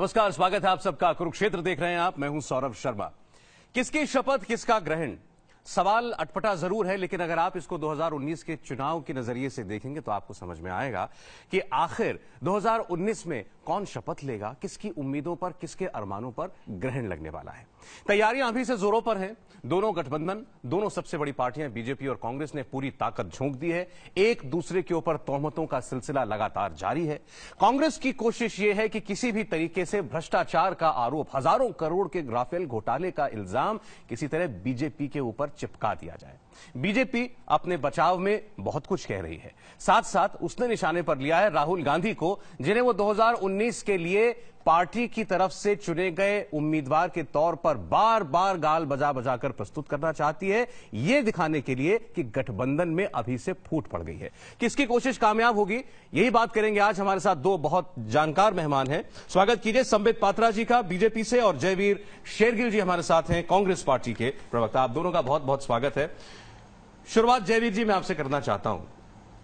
नमस्कार स्वागत है आप सबका कुरुक्षेत्र देख रहे हैं आप मैं हूं सौरभ शर्मा किसकी शपथ किसका ग्रहण सवाल अटपटा जरूर है लेकिन अगर आप इसको 2019 के चुनाव के नजरिए से देखेंगे तो आपको समझ में आएगा कि आखिर 2019 में कौन शपथ लेगा किसकी उम्मीदों पर किसके अरमानों पर ग्रहण लगने वाला है तैयारियां अभी से जोरों पर हैं दोनों गठबंधन दोनों सबसे बड़ी पार्टियां बीजेपी और कांग्रेस ने पूरी ताकत झोंक दी है एक दूसरे के ऊपर तोहमतों का सिलसिला लगातार जारी है कांग्रेस की कोशिश यह है कि किसी भी तरीके से भ्रष्टाचार का आरोप हजारों करोड़ के राफेल घोटाले का इल्जाम किसी तरह बीजेपी के ऊपर चिपका दिया जाए बीजेपी अपने बचाव में बहुत कुछ कह रही है साथ साथ उसने निशाने पर लिया है राहुल गांधी को जिन्हें वो 2019 के लिए पार्टी की तरफ से चुने गए उम्मीदवार के तौर पर बार बार गाल बजा बजा कर प्रस्तुत करना चाहती है यह दिखाने के लिए कि गठबंधन में अभी से फूट पड़ गई है किसकी कोशिश कामयाब होगी यही बात करेंगे आज हमारे साथ दो बहुत जानकार मेहमान हैं स्वागत कीजिए संबित पात्रा जी का बीजेपी से और जयवीर शेरगिल जी हमारे साथ हैं कांग्रेस पार्टी के प्रवक्ता आप दोनों का बहुत बहुत स्वागत है शुरुआत जयवीर जी मैं आपसे करना चाहता हूं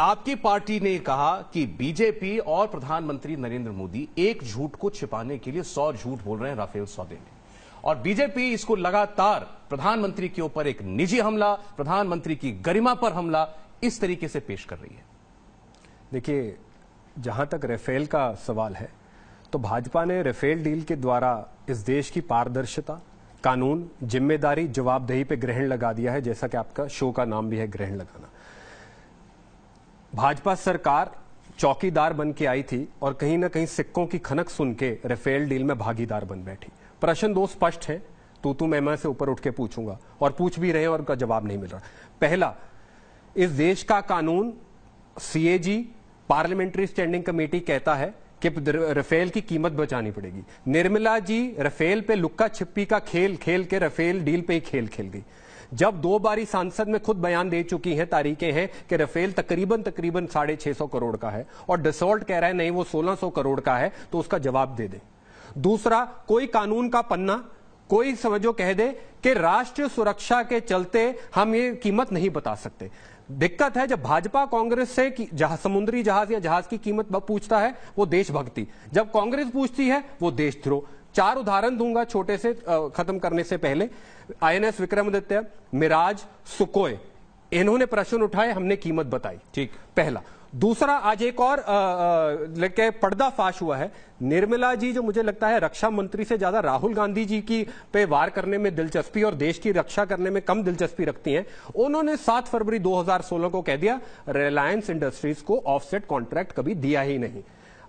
आपकी पार्टी ने कहा कि बीजेपी और प्रधानमंत्री नरेंद्र मोदी एक झूठ को छिपाने के लिए सौ झूठ बोल रहे हैं राफेल सौदे में और बीजेपी इसको लगातार प्रधानमंत्री के ऊपर एक निजी हमला प्रधानमंत्री की गरिमा पर हमला इस तरीके से पेश कर रही है देखिए जहां तक रेफेल का सवाल है तो भाजपा ने रेफेल डील के द्वारा इस देश की पारदर्शिता कानून जिम्मेदारी जवाबदेही पे ग्रहण लगा दिया है जैसा कि आपका शो का नाम भी है ग्रहण लगाना भाजपा सरकार चौकीदार बन के आई थी और कहीं ना कहीं सिक्कों की खनक सुन के रफेल डील में भागीदार बन बैठी प्रश्न दो स्पष्ट है तो तू मैं से ऊपर उठ के पूछूंगा और पूछ भी रहे और उनका जवाब नहीं मिल रहा पहला इस देश का कानून सीएजी पार्लियामेंट्री स्टैंडिंग कमेटी कहता है कि रफेल की कीमत बचानी पड़ेगी निर्मला जी रफेल पे लुक्का छिप्पी का खेल खेल के रफेल डील पे ही खेल खेल गई जब दो बारी सांसद में खुद बयान दे चुकी हैं तारीखें हैं कि रफेल तकरीबन तकरीबन साढ़े छह सौ करोड़ का है और डिसोल्ट कह रहा है नहीं वो सोलह सौ करोड़ का है तो उसका जवाब दे दे दूसरा कोई कानून का पन्ना कोई समझो कह दे कि राष्ट्रीय सुरक्षा के चलते हम ये कीमत नहीं बता सकते दिक्कत है जब भाजपा कांग्रेस से जहाज समुद्री जहाज या जहाज की कीमत पूछता है वो देशभक्ति जब कांग्रेस पूछती है वो देशद्रोह चार उदाहरण दूंगा छोटे से खत्म करने से पहले आईएनएस विक्रमादित्य मिराज सुकोय इन्होंने प्रश्न उठाए हमने कीमत बताई ठीक पहला दूसरा आज एक और लेके पर्दाफाश हुआ है निर्मला जी जो मुझे लगता है रक्षा मंत्री से ज्यादा राहुल गांधी जी की पे वार करने में दिलचस्पी और देश की रक्षा करने में कम दिलचस्पी रखती हैं उन्होंने 7 फरवरी 2016 को कह दिया रिलायंस इंडस्ट्रीज को ऑफसेट कॉन्ट्रैक्ट कभी दिया ही नहीं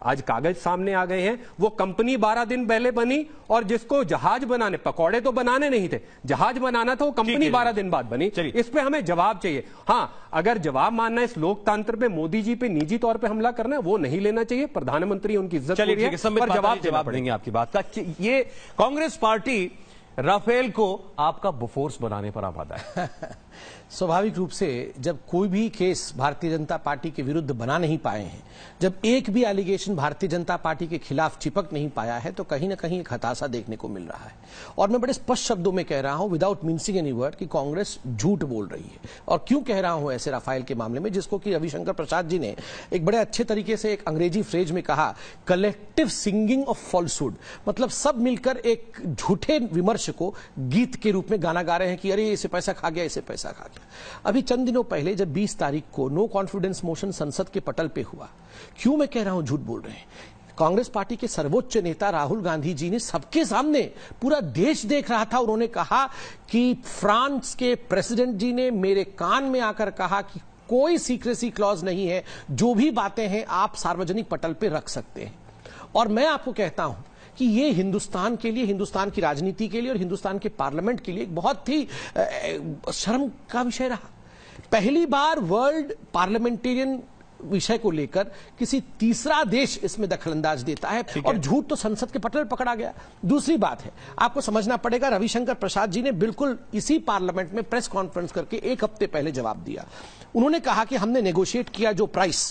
आज कागज सामने आ गए हैं वो कंपनी बारह दिन पहले बनी और जिसको जहाज बनाने पकौड़े तो बनाने नहीं थे जहाज बनाना था वो कंपनी बारह दिन बाद बनी इस पर हमें जवाब चाहिए हाँ अगर जवाब मानना है इस लोकतंत्र पे मोदी जी पे निजी तौर पर हमला करना है वो नहीं लेना चाहिए प्रधानमंत्री उनकी इज्जत जवाब जवाब देंगे आपकी बात का ये कांग्रेस पार्टी राफेल को आपका बफोर्स बनाने पर आबाद है स्वाभाविक रूप से जब कोई भी केस भारतीय जनता पार्टी के विरुद्ध बना नहीं पाए हैं जब एक भी एलिगेशन भारतीय जनता पार्टी के खिलाफ चिपक नहीं पाया है तो कहीं ना कहीं एक हताशा देखने को मिल रहा है और मैं बड़े स्पष्ट शब्दों में कह रहा हूं विदाउट मीनसिंग एनी वर्ड कि कांग्रेस झूठ बोल रही है और क्यों कह रहा हूं ऐसे राफाइल के मामले में जिसको कि रविशंकर प्रसाद जी ने एक बड़े अच्छे तरीके से एक अंग्रेजी फ्रेज में कहा कलेक्टिव सिंगिंग ऑफ फॉल्सुड मतलब सब मिलकर एक झूठे विमर्श को गीत के रूप में गाना गा रहे हैं कि अरे इसे पैसा खा गया इसे पैसा खा गया अभी चंद दिनों पहले जब 20 तारीख को नो कॉन्फिडेंस मोशन संसद के पटल पे हुआ क्यों मैं कह रहा हूं झूठ बोल रहे हैं कांग्रेस पार्टी के सर्वोच्च नेता राहुल गांधी जी ने सबके सामने पूरा देश देख रहा था उन्होंने कहा कि फ्रांस के प्रेसिडेंट जी ने मेरे कान में आकर कहा कि कोई सीक्रेसी क्लॉज नहीं है जो भी बातें हैं आप सार्वजनिक पटल पर रख सकते हैं और मैं आपको कहता हूं कि ये हिंदुस्तान के लिए हिंदुस्तान की राजनीति के लिए और हिंदुस्तान के पार्लियामेंट के लिए एक बहुत ही शर्म का विषय रहा पहली बार वर्ल्ड पार्लियामेंटेरियन विषय को लेकर किसी तीसरा देश इसमें दखलंदाज देता है और झूठ तो संसद के पटल पकड़ा गया दूसरी बात है आपको समझना पड़ेगा रविशंकर प्रसाद जी ने बिल्कुल इसी पार्लियामेंट में प्रेस कॉन्फ्रेंस करके एक हफ्ते पहले जवाब दिया उन्होंने कहा कि हमने नेगोशिएट किया जो प्राइस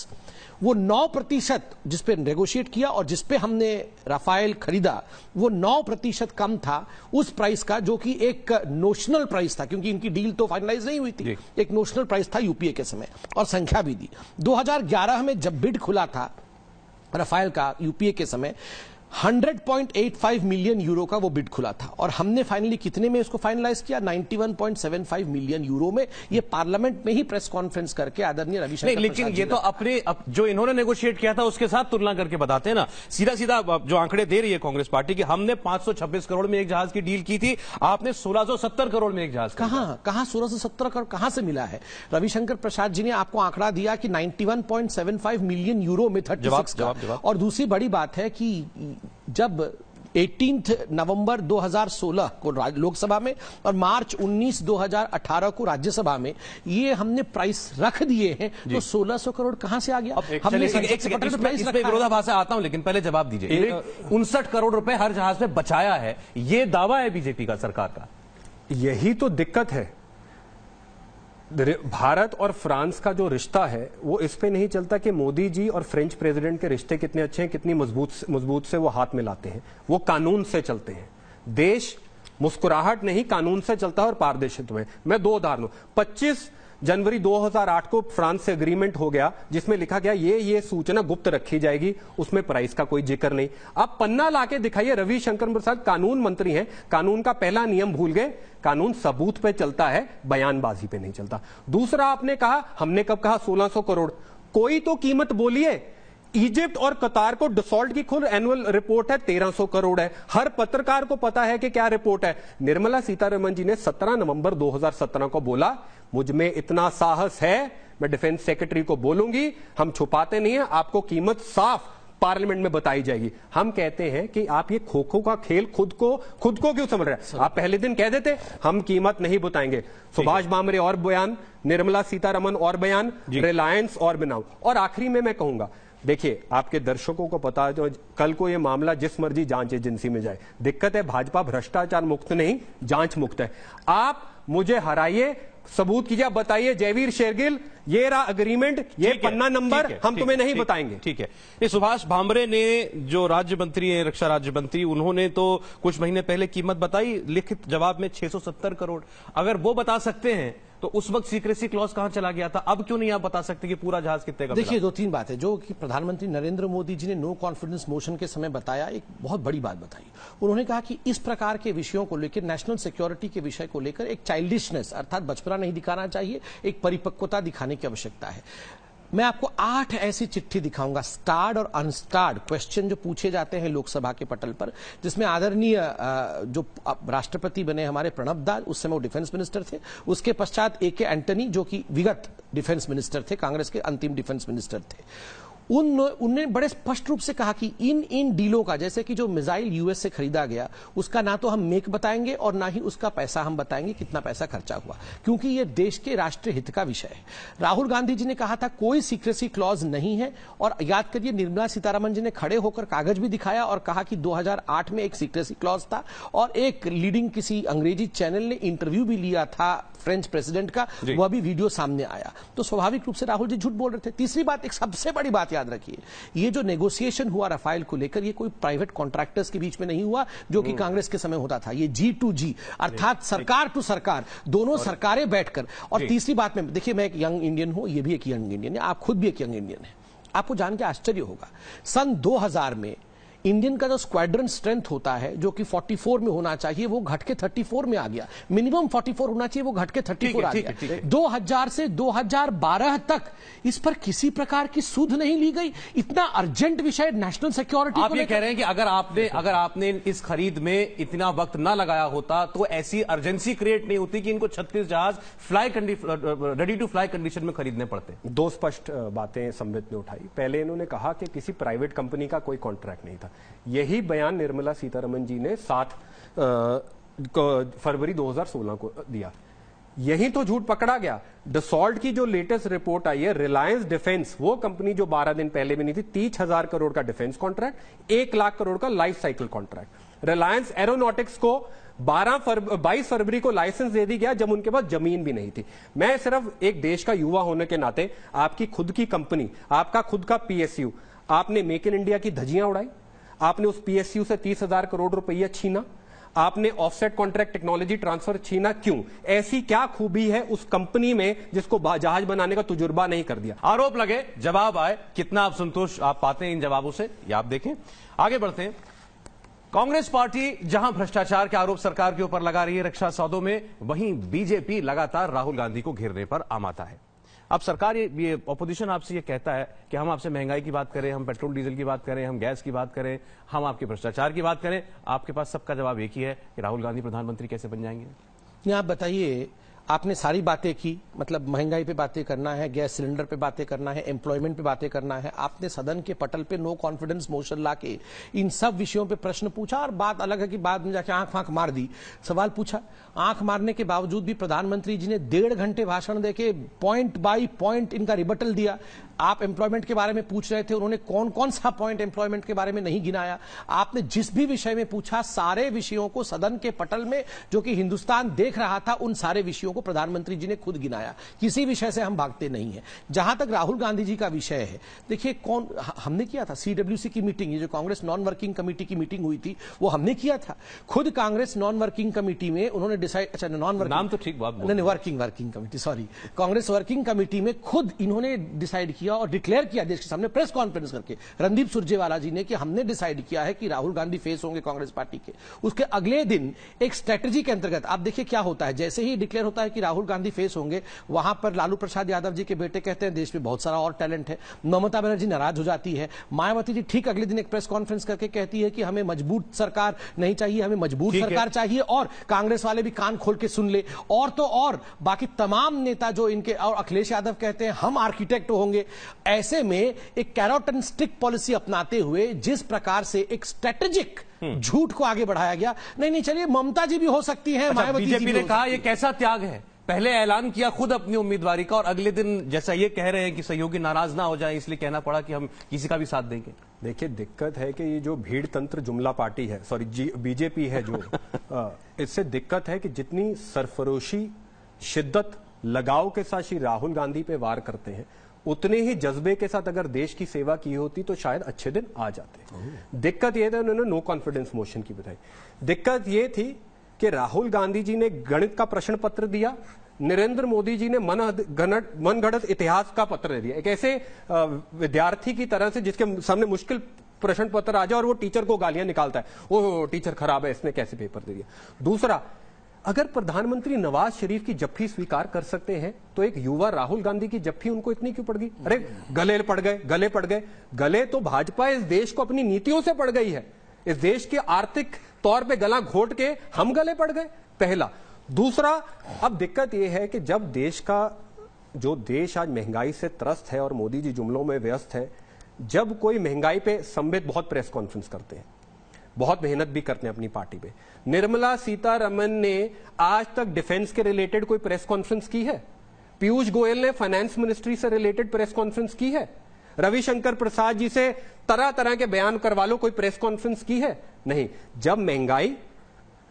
वो नौ प्रतिशत जिसपे नेगोशिएट किया और जिस पे हमने राफेल खरीदा वो नौ प्रतिशत कम था उस प्राइस का जो कि एक नोशनल प्राइस था क्योंकि इनकी डील तो फाइनलाइज नहीं हुई थी एक नोशनल प्राइस था यूपीए के समय और संख्या भी दी 2011 में जब बिड खुला था राफेल का यूपीए के समय 100.85 मिलियन यूरो का वो बिड खुला था और हमने फाइनली कितने में इसको फाइनलाइज किया 91.75 मिलियन यूरो में ये पार्लियामेंट में ही प्रेस कॉन्फ्रेंस करके आदरणीय रविशंकर लेकिन ये तो अपने अप, जो इन्होंने नेगोशिएट किया था उसके साथ तुलना करके बताते हैं ना सीधा सीधा जो आंकड़े दे रही है कांग्रेस पार्टी की हमने पांच करोड़ में एक जहाज की डील की थी आपने सोलह करोड़ में एक जहाज कहा सोलह सौ सत्तर करोड़ कहां से मिला है रविशंकर प्रसाद जी ने आपको आंकड़ा दिया कि नाइन्टी मिलियन यूरो में थर्टी और दूसरी बड़ी बात है कि जब 18 नवंबर 2016 को लोकसभा में और मार्च 19 2018 को राज्यसभा में ये हमने प्राइस रख दिए हैं तो 1600 करोड़ कहां से आ गया हमने विरोधाभास आता हूं लेकिन पहले जवाब दीजिए उनसठ करोड़ रुपए हर जहाज में बचाया है ये दावा है बीजेपी का सरकार का यही तो दिक्कत है भारत और फ्रांस का जो रिश्ता है वो इस पे नहीं चलता कि मोदी जी और फ्रेंच प्रेसिडेंट के रिश्ते कितने अच्छे हैं कितनी मजबूत मजबूत से वो हाथ मिलाते हैं वो कानून से चलते हैं देश मुस्कुराहट नहीं कानून से चलता है और पारदर्शित्व में मैं दो उदाहरण पच्चीस जनवरी 2008 को फ्रांस से अग्रीमेंट हो गया जिसमें लिखा गया ये ये सूचना गुप्त रखी जाएगी उसमें प्राइस का कोई जिक्र नहीं अब पन्ना लाके दिखाइए रविशंकर प्रसाद कानून मंत्री हैं कानून का पहला नियम भूल गए कानून सबूत पे चलता है बयानबाजी पे नहीं चलता दूसरा आपने कहा हमने कब कहा सोलह करोड़ कोई तो कीमत बोलिए इजिप्ट और कतार को डिसॉल्ट की खुद एनुअल रिपोर्ट है 1300 करोड़ है हर पत्रकार को पता है कि क्या रिपोर्ट है निर्मला सीतारमन जी ने 17 नवंबर 2017 को बोला मुझ में इतना साहस है मैं डिफेंस सेक्रेटरी को बोलूंगी हम छुपाते नहीं है आपको कीमत साफ पार्लियामेंट में बताई जाएगी हम कहते हैं कि आप ये खो खो का खेल खुद को खुद को क्यों समझ रहे हैं आप पहले दिन कह देते हम कीमत नहीं बताएंगे सुभाष भामरे और बयान निर्मला सीतारमन और बयान रिलायंस और बिनाव और आखिरी में मैं कहूंगा देखिए आपके दर्शकों को पता जो कल को ये मामला जिस मर्जी जांच एजेंसी में जाए दिक्कत है भाजपा भ्रष्टाचार मुक्त नहीं जांच मुक्त है आप मुझे हराइए सबूत कीजिए बताइए जयवीर शेरगिल ये रहा अग्रीमेंट ये पन्ना नंबर हम तुम्हें नहीं बताएंगे ठीक है ये सुभाष भामरे ने जो राज्य मंत्री हैं रक्षा राज्य मंत्री उन्होंने तो कुछ महीने पहले कीमत बताई लिखित जवाब में 670 करोड़ अगर वो बता सकते हैं तो उस वक्त सीक्रेसी क्लॉज कहां चला गया था अब क्यों नहीं आप बता सकते कि पूरा जहाज कितने का देखिए दो तीन बात है जो कि प्रधानमंत्री नरेंद्र मोदी जी ने नो कॉन्फिडेंस मोशन के समय बताया एक बहुत बड़ी बात बताई उन्होंने कहा कि इस प्रकार के विषयों को लेकर नेशनल सिक्योरिटी के विषय को लेकर एक चाइल्डिशनेस अर्थात बचपना नहीं दिखाना चाहिए एक परिपक्वता दिखाने की आवश्यकता है मैं आपको आठ ऐसी चिट्ठी दिखाऊंगा स्टार्ड और अनस्टार्ड क्वेश्चन जो पूछे जाते हैं लोकसभा के पटल पर जिसमें आदरणीय जो राष्ट्रपति बने हमारे प्रणब दास उस समय वो डिफेंस मिनिस्टर थे उसके पश्चात ए के एंटनी जो कि विगत डिफेंस मिनिस्टर थे कांग्रेस के अंतिम डिफेंस मिनिस्टर थे उन उनने बड़े स्पष्ट रूप से कहा कि इन इन डीलों का जैसे कि जो मिसाइल यूएस से खरीदा गया उसका ना तो हम मेक बताएंगे और ना ही उसका पैसा हम बताएंगे कितना पैसा खर्चा हुआ क्योंकि ये देश के राष्ट्रीय हित का विषय है राहुल गांधी जी ने कहा था कोई सीक्रेसी क्लॉज नहीं है और याद करिए निर्मला सीतारामन जी ने खड़े होकर कागज भी दिखाया और कहा कि दो में एक सीक्रेसी क्लॉज था और एक लीडिंग किसी अंग्रेजी चैनल ने इंटरव्यू भी लिया था फ्रेंच प्रेसिडेंट का वह भी वीडियो सामने आया तो स्वाभाविक रूप से राहुल जी झूठ बोल रहे थे तीसरी बात एक सबसे बड़ी बात याद रखिए ये जो नेगोशिएशन हुआ रफाइल को लेकर ये कोई प्राइवेट कॉन्ट्रैक्टर्स के बीच में नहीं हुआ जो कि hmm. कांग्रेस के समय होता था ये जी टू जी अर्थात सरकार टू सरकार दोनों सरकारें बैठकर और तीसरी बात में देखिए मैं एक यंग इंडियन हूं ये भी एक यंग इंडियन है आप खुद भी एक यंग इंडियन है आपको जान के आश्चर्य होगा सन दो में इंडियन का जो स्क्वाड्रन स्ट्रेंथ होता है जो कि 44 में होना चाहिए वो घटके 34 में आ गया मिनिमम 44 होना चाहिए वो घटके के 34 आ गया है, है। 2000 से 2012 तक इस पर किसी प्रकार की सुध नहीं ली गई इतना अर्जेंट विषय नेशनल सिक्योरिटी आप ये कह रहे हैं कि अगर आपने अगर आपने इस खरीद में इतना वक्त ना लगाया होता तो ऐसी अर्जेंसी क्रिएट नहीं होती कि इनको छत्तीस जहाज fly ready to fly condition में खरीदने पड़ते दो स्पष्ट बातें संबित ने उठाई पहले इन्होंने कहा कि किसी प्राइवेट कंपनी का कोई कॉन्ट्रैक्ट नहीं था यही बयान निर्मला सीतारमन जी ने सात फरवरी 2016 को दिया यही तो झूठ पकड़ा गया डसॉल्ट की जो लेटेस्ट रिपोर्ट आई है रिलायंस डिफेंस वो कंपनी जो 12 दिन पहले बनी थी तीस हजार करोड़ का डिफेंस कॉन्ट्रैक्ट एक लाख करोड़ का life cycle contract Reliance Aeronautics को 12 बाईस फरवरी को लाइसेंस दे दी गया जब उनके पास जमीन भी नहीं थी मैं सिर्फ एक देश का युवा होने के नाते आपकी खुद की कंपनी आपका खुद का पीएसयू आपने मेक इन इंडिया की धजियां उड़ाई आपने उस पीएसयू से तीस हजार करोड़ रुपया छीना आपने ऑफसेट कॉन्ट्रैक्ट टेक्नोलॉजी ट्रांसफर छीना क्यों ऐसी क्या खूबी है उस कंपनी में जिसको जहाज बनाने का तजुर्बा नहीं कर दिया आरोप लगे जवाब आए कितना आप संतोष आप पाते हैं इन जवाबों से ये आप देखें आगे बढ़ते हैं कांग्रेस पार्टी जहां भ्रष्टाचार के आरोप सरकार के ऊपर लगा रही है रक्षा सौदों में वहीं बीजेपी लगातार राहुल गांधी को घेरने पर आमाता है अब सरकार ये अपोजिशन आपसे ये कहता है कि हम आपसे महंगाई की बात करें हम पेट्रोल डीजल की बात करें हम गैस की बात करें हम आपके भ्रष्टाचार की बात करें आपके पास सबका जवाब एक ही है कि राहुल गांधी प्रधानमंत्री कैसे बन जाएंगे आप बताइए आपने सारी बातें की मतलब महंगाई पे बातें करना है गैस सिलेंडर पे बातें करना है एम्प्लॉयमेंट पे बातें करना है आपने सदन के पटल पे नो कॉन्फिडेंस मोशन लाके इन सब विषयों पे प्रश्न पूछा और बात अलग है कि बाद में जाके आंख फांख मार दी सवाल पूछा आंख मारने के बावजूद भी प्रधानमंत्री जी ने डेढ़ घंटे भाषण देके पॉइंट बाई पॉइंट इनका रिबटल दिया आप एम्प्लॉयमेंट के बारे में पूछ रहे थे उन्होंने कौन कौन सा पॉइंट एम्प्लॉयमेंट के बारे में नहीं गिनाया आपने जिस भी विषय में पूछा सारे विषयों को सदन के पटल में जो कि हिंदुस्तान देख रहा था उन सारे विषयों को प्रधानमंत्री जी ने खुद गिनाया किसी विषय से हम भागते नहीं है जहां तक राहुल गांधी जी का विषय है देखिए कौन हमने किया था सीडब्ल्यूसी की मीटिंग जो कांग्रेस नॉन वर्किंग कमेटी की मीटिंग हुई थी वो हमने किया था खुद कांग्रेस नॉन वर्किंग कमेटी में उन्होंने डिसाइड अच्छा नॉन वर्किंग नाम तो ठीक बात नहीं working working committee sorry Congress working committee में खुद इन्होंने डिसाइड किया किया और डिक्लेयर किया देश के सामने प्रेस कॉन्फ्रेंस करके रणदीप सुरजेवाला जी ने कि हमने डिसाइड किया है कि राहुल गांधी फेस होंगे कांग्रेस पार्टी के उसके अगले दिन एक स्ट्रेटेजी के अंतर्गत आप देखिए क्या होता है जैसे ही डिक्लेयर होता है कि राहुल गांधी फेस होंगे वहां पर लालू प्रसाद यादव जी के बेटे कहते हैं देश में बहुत सारा और टैलेंट है ममता बनर्जी नाराज हो जाती है मायावती जी ठीक अगले दिन एक प्रेस कॉन्फ्रेंस करके कहती है कि हमें मजबूत सरकार नहीं चाहिए हमें मजबूत सरकार चाहिए और कांग्रेस वाले भी कान खोल के सुन ले और तो और बाकी तमाम नेता जो इनके और अखिलेश यादव कहते हैं हम आर्किटेक्ट होंगे ऐसे में एक कैरोट एंड स्टिक पॉलिसी अपनाते हुए जिस प्रकार से एक स्ट्रेटेजिक हम्म। झूठ को आगे बढ़ाया गया नहीं नहीं चलिए ममता जी भी हो सकती है अच्छा, बीजेपी ने कहा यह कैसा त्याग है पहले ऐलान किया खुद अपनी उम्मीदवारी का और अगले दिन जैसा ये कह रहे हैं कि सहयोगी नाराज ना हो जाए इसलिए कहना पड़ा कि हम किसी का भी साथ देंगे देखिए दिक्कत है कि ये जो भीड़ तंत्र जुमला पार्टी है सॉरी बीजेपी है जो इससे दिक्कत है कि जितनी सरफरोशी शिद्दत लगाव के साथ श्री राहुल गांधी पे वार करते हैं उतने ही जज्बे के साथ अगर देश की सेवा की होती तो शायद अच्छे दिन आ जाते दिक्कत यह था उन्होंने नो कॉन्फिडेंस मोशन की बताई दिक्कत यह थी कि राहुल गांधी जी ने गणित का प्रश्न पत्र दिया नरेंद्र मोदी जी ने मन मनगढ़ इतिहास का पत्र दे दिया एक ऐसे विद्यार्थी की तरह से जिसके सामने मुश्किल प्रश्न पत्र आ जाए और वो टीचर को गालियां निकालता है ओ टीचर खराब है इसने कैसे पेपर दे दिया दूसरा अगर प्रधानमंत्री नवाज शरीफ की जफ्फी स्वीकार कर सकते हैं तो एक युवा राहुल गांधी की जफ्फी उनको इतनी क्यों पड़ गई अरे गले पड़ गए गले पड़ गए गले तो भाजपा इस देश को अपनी नीतियों से पड़ गई है इस देश के आर्थिक तौर पे गला घोट के हम गले पड़ गए पहला दूसरा अब दिक्कत यह है कि जब देश का जो देश आज महंगाई से त्रस्त है और मोदी जी जुमलों में व्यस्त है जब कोई महंगाई पे संबित बहुत प्रेस कॉन्फ्रेंस करते हैं बहुत मेहनत भी करते हैं अपनी पार्टी में निर्मला सीतारमन ने आज तक डिफेंस के रिलेटेड कोई प्रेस कॉन्फ्रेंस की है पीयूष गोयल ने फाइनेंस मिनिस्ट्री से रिलेटेड प्रेस कॉन्फ्रेंस की है रविशंकर प्रसाद जी से तरह तरह के बयान करवा लो कोई प्रेस कॉन्फ्रेंस की है नहीं जब महंगाई